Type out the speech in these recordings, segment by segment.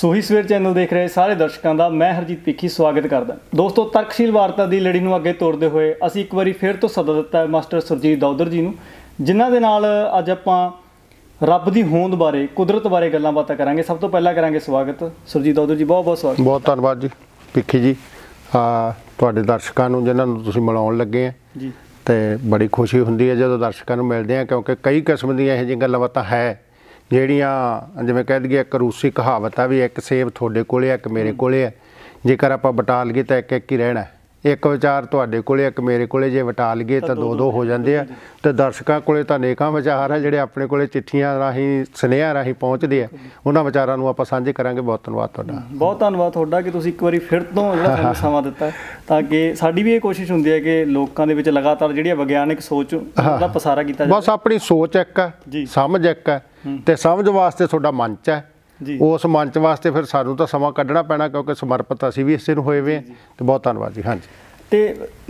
ਸੋਹੀ ਸਵੇਰ ਚੈਨਲ ਦੇਖ ਰਹੇ ਸਾਰੇ ਦਰਸ਼ਕਾਂ ਦਾ ਮੈਂ ਹਰਜੀਤ ਪੀਖੀ ਸਵਾਗਤ ਕਰਦਾ ਦੋਸਤੋ ਤਰਕਸ਼ੀਲ ਵਾਰਤਾ ਦੀ ਲੜੀ ਨੂੰ ਅੱਗੇ ਤੋਰਦੇ ਹੋਏ ਅਸੀਂ ਇੱਕ ਵਾਰੀ ਫੇਰ ਤੋਂ ਸੱਦਾ ਦਿੱਤਾ ਹੈ ਮਾਸਟਰ ਸਰਜੀਤ ਦੌਦਰ ਜੀ ਨੂੰ ਜਿਨ੍ਹਾਂ ਦੇ ਨਾਲ ਅੱਜ ਆਪਾਂ ਰੱਬ ਦੀ ਹੋਂਦ ਬਾਰੇ ਕੁਦਰਤ ਬਾਰੇ ਗੱਲਾਂ ਬਾਤਾਂ ਕਰਾਂਗੇ ਸਭ ਤੋਂ ਪਹਿਲਾਂ ਕਰਾਂਗੇ ਸਵਾਗਤ ਸਰਜੀਤ ਦੌਦਰ ਜੀ ਬਹੁਤ ਬਹੁਤ ਸਵਾਗਤ ਬਹੁਤ ਧੰਨਵਾਦ ਜੀ ਪੀਖੀ ਜੀ ਆ ਤੁਹਾਡੇ ਦਰਸ਼ਕਾਂ ਨੂੰ ਜਿਨ੍ਹਾਂ ਨੂੰ ਤੁਸੀਂ ਮਿਲਾਉਣ ਲੱਗੇ ਆ ਜੀ ਤੇ ਬੜੀ ਖੁਸ਼ੀ ਹੁੰਦੀ ਹੈ ਜਦੋਂ ਦਰਸ਼ਕਾਂ ਨੂੰ ਮਿਲਦੇ ਆ ਕਿਉਂਕਿ ਕਈ ਕਿਸਮ ਦੀਆਂ ਇਹ ਜਿਹੀਆਂ ਗੱਲਾਂ ਬਾਤਾਂ ਹੈ ਜਿਹੜੀਆਂ ਜਿਵੇਂ ਕਹਿ ਦਈਏ ਇੱਕ ਰੂਸੀ ਕਹਾਵਤ ਆ ਵੀ ਇੱਕ ਸੇਬ ਤੁਹਾਡੇ ਕੋਲੇ ਆ ਇੱਕ ਮੇਰੇ ਕੋਲੇ ਆ ਜੇਕਰ ਆਪਾਂ ਬਟਾਲ ਗਏ ਤਾਂ ਇੱਕ ਇੱਕ ਹੀ ਰਹਿਣਾ ਇੱਕ ਵਿਚਾਰ ਤੁਹਾਡੇ ਕੋਲੇ ਇੱਕ ਮੇਰੇ ਕੋਲੇ ਜੇ ਵਟਾ ਲਈਏ ਤਾਂ ਦੋ ਦੋ ਹੋ ਜਾਂਦੇ ਆ ਤੇ ਦਰਸ਼ਕਾਂ ਕੋਲੇ ਤਾਂ ਨੇਕਾਂ ਵਿਚਾਰ ਆ ਜਿਹੜੇ ਆਪਣੇ ਕੋਲੇ ਚਿੱਠੀਆਂ ਰਾਹੀਂ ਸੁਨੇਹਾ ਰਾਹੀਂ ਪਹੁੰਚਦੇ ਆ ਉਹਨਾਂ ਵਿਚਾਰਾਂ ਨੂੰ ਆਪਾਂ ਸਾਂਝੇ ਕਰਾਂਗੇ ਬਹੁਤ ਧੰਨਵਾਦ ਤੁਹਾਡਾ ਬਹੁਤ ਧੰਨਵਾਦ ਤੁਹਾਡਾ ਕਿ ਤੁਸੀਂ ਇੱਕ ਵਾਰੀ ਫਿਰ ਤੋਂ ਜਿਹੜਾ ਸਾਨੂੰ ਸਮਾਂ ਦਿੱਤਾ ਤਾਂ ਕਿ ਸਾਡੀ ਵੀ ਇਹ ਕੋਸ਼ਿਸ਼ ਹੁੰਦੀ ਹੈ ਕਿ ਲੋਕਾਂ ਦੇ ਵਿੱਚ ਲਗਾਤਾਰ ਜਿਹੜੀ ਵਿਗਿਆਨਿਕ ਸੋਚ ਦਾ ਪਸਾਰਾ ਕੀਤਾ ਜਾਵੇ ਬਸ ਆਪਣੀ ਸੋਚ ਇੱਕ ਹੈ ਸਮਝ ਇੱਕ ਹੈ ਤੇ ਸਮਝ ਵਾਸਤੇ ਤੁਹਾਡਾ ਮੰਚ ਹੈ ਉਸ ਮੰਚ ਵਾਸਤੇ ਫਿਰ ਸਾਨੂੰ ਤਾਂ ਸਮਾਂ ਕੱਢਣਾ ਪੈਣਾ ਕਿਉਂਕਿ ਸਮਰਪਿਤ ਅਸੀਂ ਵੀ ਇਸੇ ਨੂੰ ਹੋਏ ਵੇ ਤੇ ਬਹੁਤ ਧੰਨਵਾਦ ਜੀ ਹਾਂਜੀ ਤੇ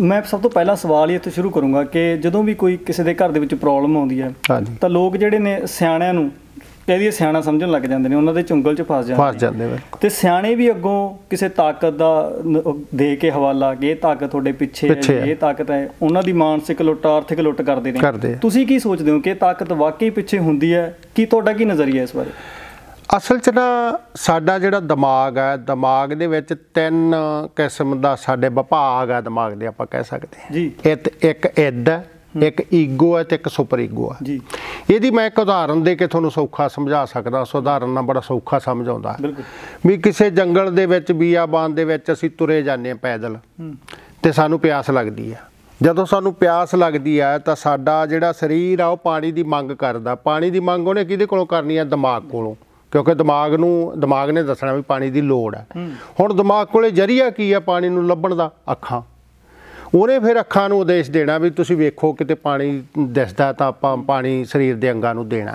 ਮੈਂ ਸਭ ਤੋਂ ਪਹਿਲਾ ਸਵਾਲ ਹੀ ਇੱਥੇ ਸ਼ੁਰੂ ਕਰੂੰਗਾ ਕਿ ਜਦੋਂ ਵੀ ਕੋਈ ਕਿਸੇ ਦੇ ਘਰ ਦੇ ਵਿੱਚ ਪ੍ਰੋਬਲਮ ਆਉਂਦੀ ਹੈ ਤਾਂ ਲੋਕ ਜਿਹੜੇ ਨੇ ਸਿਆਣਿਆਂ ਨੂੰ ਕਹਿੰਦੀ ਸਿਆਣਾ ਸਮਝਣ ਲੱਗ ਜਾਂਦੇ ਨੇ ਉਹਨਾਂ ਦੇ ਚੁੰਗਲ 'ਚ ਫਸ ਜਾਂਦੇ ਫਸ ਜਾਂਦੇ ਨੇ ਤੇ ਸਿਆਣੇ ਵੀ ਅੱਗੋਂ ਕਿਸੇ ਤਾਕਤ ਦਾ ਦੇ ਕੇ ਹਵਾਲਾ ਕਿ ਇਹ ਤਾਕਤ ਤੁਹਾਡੇ ਪਿੱਛੇ ਹੈ ਇਹ ਤਾਕਤ ਹੈ ਉਹਨਾਂ ਦੀ ਮਾਨਸਿਕ ਲੁੱਟ ਆਰਥਿਕ ਲੁੱਟ ਕਰਦੇ ਨੇ ਤੁਸੀਂ ਕੀ ਸੋਚਦੇ ਹੋ ਕਿ ਤਾਕਤ ਵਾਕਈ ਪਿੱਛੇ ਹੁੰਦੀ ਹੈ ਕੀ ਤੁਹਾਡਾ ਕੀ ਨਜ਼ਰੀਆ ਇਸ ਬਾਰੇ ਅਸਲ 'ਚ ਨਾ ਸਾਡਾ ਜਿਹੜਾ ਦਿਮਾਗ ਹੈ ਦਿਮਾਗ ਦੇ ਵਿੱਚ ਤਿੰਨ ਕਿਸਮ ਦਾ ਸਾਡੇ ਵਿਭਾਗ ਹੈ ਦਿਮਾਗ ਦੇ ਆਪਾਂ ਕਹਿ ਸਕਦੇ ਹਾਂ ਜੀ ਇੱਕ ਇੱਦ ਇੱਕ ਈਗੋ ਹੈ ਤੇ ਇੱਕ ਸੁਪਰ ਈਗੋ ਹੈ ਜੀ ਇਹਦੀ ਮੈਂ ਇੱਕ ਉਦਾਹਰਨ ਦੇ ਕੇ ਤੁਹਾਨੂੰ ਸੌਖਾ ਸਮਝਾ ਸਕਦਾ ਉਦਾਹਰਨ ਨਾਲ ਬੜਾ ਸੌਖਾ ਸਮਝ ਆਉਂਦਾ ਵੀ ਕਿਸੇ ਜੰਗਲ ਦੇ ਵਿੱਚ ਬੀਆਬਾਨ ਦੇ ਵਿੱਚ ਅਸੀਂ ਤੁਰੇ ਜਾਂਦੇ ਆ ਪੈਦਲ ਤੇ ਸਾਨੂੰ ਪਿਆਸ ਲੱਗਦੀ ਆ ਜਦੋਂ ਸਾਨੂੰ ਪਿਆਸ ਲੱਗਦੀ ਆ ਤਾਂ ਸਾਡਾ ਜਿਹੜਾ ਸਰੀਰ ਆ ਉਹ ਪਾਣੀ ਦੀ ਮੰਗ ਕਰਦਾ ਪਾਣੀ ਦੀ ਮੰਗ ਉਹਨੇ ਕਿਹਦੇ ਕੋਲੋਂ ਕਰਨੀ ਆ ਦਿਮਾਗ ਕੋਲੋਂ ਕਿਉਂਕਿ ਦਿਮਾਗ ਨੂੰ ਦਿਮਾਗ ਨੇ ਦੱਸਣਾ ਵੀ ਪਾਣੀ ਦੀ ਲੋੜ ਹੈ ਹੁਣ ਦਿਮਾਗ ਕੋਲੇ ਜਰੀਆ ਕੀ ਹੈ ਪਾਣੀ ਨੂੰ ਲੱਭਣ ਦਾ ਅੱਖਾਂ ਉਹਨੇ ਫਿਰ ਅੱਖਾਂ ਨੂੰ ਉਦੇਸ਼ ਦੇਣਾ ਵੀ ਤੁਸੀਂ ਵੇਖੋ ਕਿਤੇ ਪਾਣੀ ਦਿਸਦਾ ਤਾਂ ਆਪਾਂ ਪਾਣੀ ਸਰੀਰ ਦੇ ਅੰਗਾਂ ਨੂੰ ਦੇਣਾ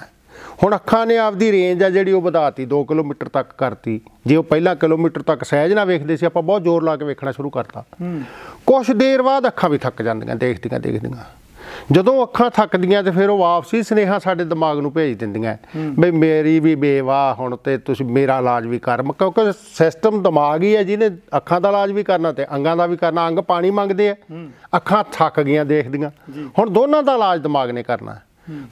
ਹੁਣ ਅੱਖਾਂ ਨੇ ਆਪਦੀ ਰੇਂਜ ਆ ਜਿਹੜੀ ਉਹ ਵਧਾਤੀ 2 ਕਿਲੋਮੀਟਰ ਤੱਕ ਕਰਤੀ ਜੇ ਉਹ ਪਹਿਲਾਂ ਕਿਲੋਮੀਟਰ ਤੱਕ ਸਹਿਜ ਨਾ ਵੇਖਦੇ ਸੀ ਆਪਾਂ ਬਹੁਤ ਜ਼ੋਰ ਲਾ ਕੇ ਵੇਖਣਾ ਸ਼ੁਰੂ ਕਰਤਾ ਕੁਝ ਦੇਰ ਬਾਅਦ ਅੱਖਾਂ ਵੀ ਥੱਕ ਜਾਂਦੀਆਂ ਦੇਖਦੀਆਂ ਦੇਖਦੀਆਂ ਜਦੋਂ ਅੱਖਾਂ ਥੱਕਦੀਆਂ ਤੇ ਫਿਰ ਉਹ ਵਾਪਸੀ ਸਨੇਹਾ ਸਾਡੇ ਦਿਮਾਗ ਨੂੰ ਭੇਜ ਦਿੰਦੀਆਂ ਬਈ ਮੇਰੀ ਵੀ ਬੇਵਾ ਹੁਣ ਤੇ ਤੁਸੀਂ ਮੇਰਾ ਇਲਾਜ ਵੀ ਕਰ ਕਿਉਂਕਿ ਸਿਸਟਮ ਦਿਮਾਗ ਹੀ ਹੈ ਜਿਹਨੇ ਅੱਖਾਂ ਦਾ ਇਲਾਜ ਵੀ ਕਰਨਾ ਤੇ ਅੰਗਾਂ ਦਾ ਵੀ ਕਰਨਾ ਅੰਗ ਪਾਣੀ ਮੰਗਦੇ ਆ ਅੱਖਾਂ ਥੱਕ ਗਈਆਂ ਦੇਖਦੀਆਂ ਹੁਣ ਦੋਨਾਂ ਦਾ ਇਲਾਜ ਦਿਮਾਗ ਨੇ ਕਰਨਾ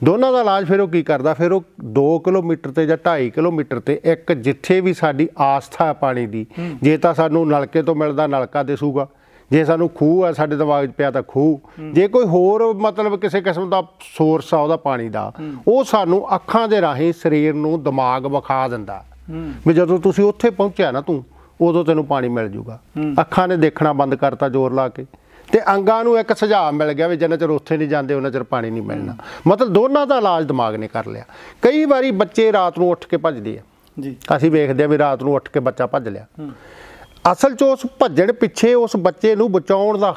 ਦੋਨਾਂ ਦਾ ਇਲਾਜ ਫਿਰ ਉਹ ਕੀ ਕਰਦਾ ਫਿਰ ਉਹ 2 ਕਿਲੋਮੀਟਰ ਤੇ ਜਾਂ 2.5 ਕਿਲੋਮੀਟਰ ਤੇ ਇੱਕ ਜਿੱਥੇ ਵੀ ਸਾਡੀ ਆਸਥਾ ਹੈ ਪਾਣੀ ਦੀ ਜੇ ਤਾਂ ਸਾਨੂੰ ਨਲਕੇ ਤੋਂ ਮਿਲਦਾ ਨਲਕਾ ਦੇਸੂਗਾ ਜੇ ਸਾਨੂੰ ਖੂਹ ਆ ਸਾਡੇ ਦਿਮਾਗ 'ਚ ਪਿਆ ਤਾਂ ਖੂਹ ਜੇ ਕੋਈ ਹੋਰ ਮਤਲਬ ਕਿਸੇ ਕਿਸਮ ਦਾ ਸੋਰਸ ਆ ਉਹਦਾ ਪਾਣੀ ਦਾ ਉਹ ਸਾਨੂੰ ਅੱਖਾਂ ਦੇ ਰਾਹੀਂ ਸਰੀਰ ਨੂੰ ਦਿਮਾਗ ਵਿਖਾ ਦਿੰਦਾ ਵੀ ਜਦੋਂ ਤੁਸੀਂ ਉੱਥੇ ਪਹੁੰਚਿਆ ਨਾ ਤੂੰ ਉਦੋਂ ਤੈਨੂੰ ਪਾਣੀ ਮਿਲ ਜੂਗਾ ਅੱਖਾਂ ਨੇ ਦੇਖਣਾ ਬੰਦ ਕਰਤਾ ਜ਼ੋਰ ਲਾ ਕੇ ਤੇ ਅੰਗਾਂ ਨੂੰ ਇੱਕ ਸੁਝਾਅ ਮਿਲ ਗਿਆ ਵੀ ਜਿੰਨਾ ਚਿਰ ਉੱਥੇ ਨਹੀਂ ਜਾਂਦੇ ਉਹਨਾਂ ਚਿਰ ਪਾਣੀ ਨਹੀਂ ਮਿਲਣਾ ਮਤਲਬ ਦੋਨਾਂ ਦਾ ਇਲਾਜ ਦਿਮਾਗ ਨੇ ਕਰ ਲਿਆ ਕਈ ਵਾਰੀ ਬੱਚੇ ਰਾਤ ਨੂੰ ਉੱਠ ਕੇ ਭੱਜਦੇ ਆ ਜੀ ਅਸੀਂ ਵੇਖਦੇ ਆ ਵੀ ਰਾਤ ਨੂੰ ਉੱਠ ਕੇ ਬੱਚਾ ਭੱਜ ਲਿਆ ਅਸਲ 'ਚ ਉਸ ਭੱਜਣ ਪਿੱਛੇ ਉਸ ਬੱਚੇ ਨੂੰ ਬਚਾਉਣ ਦਾ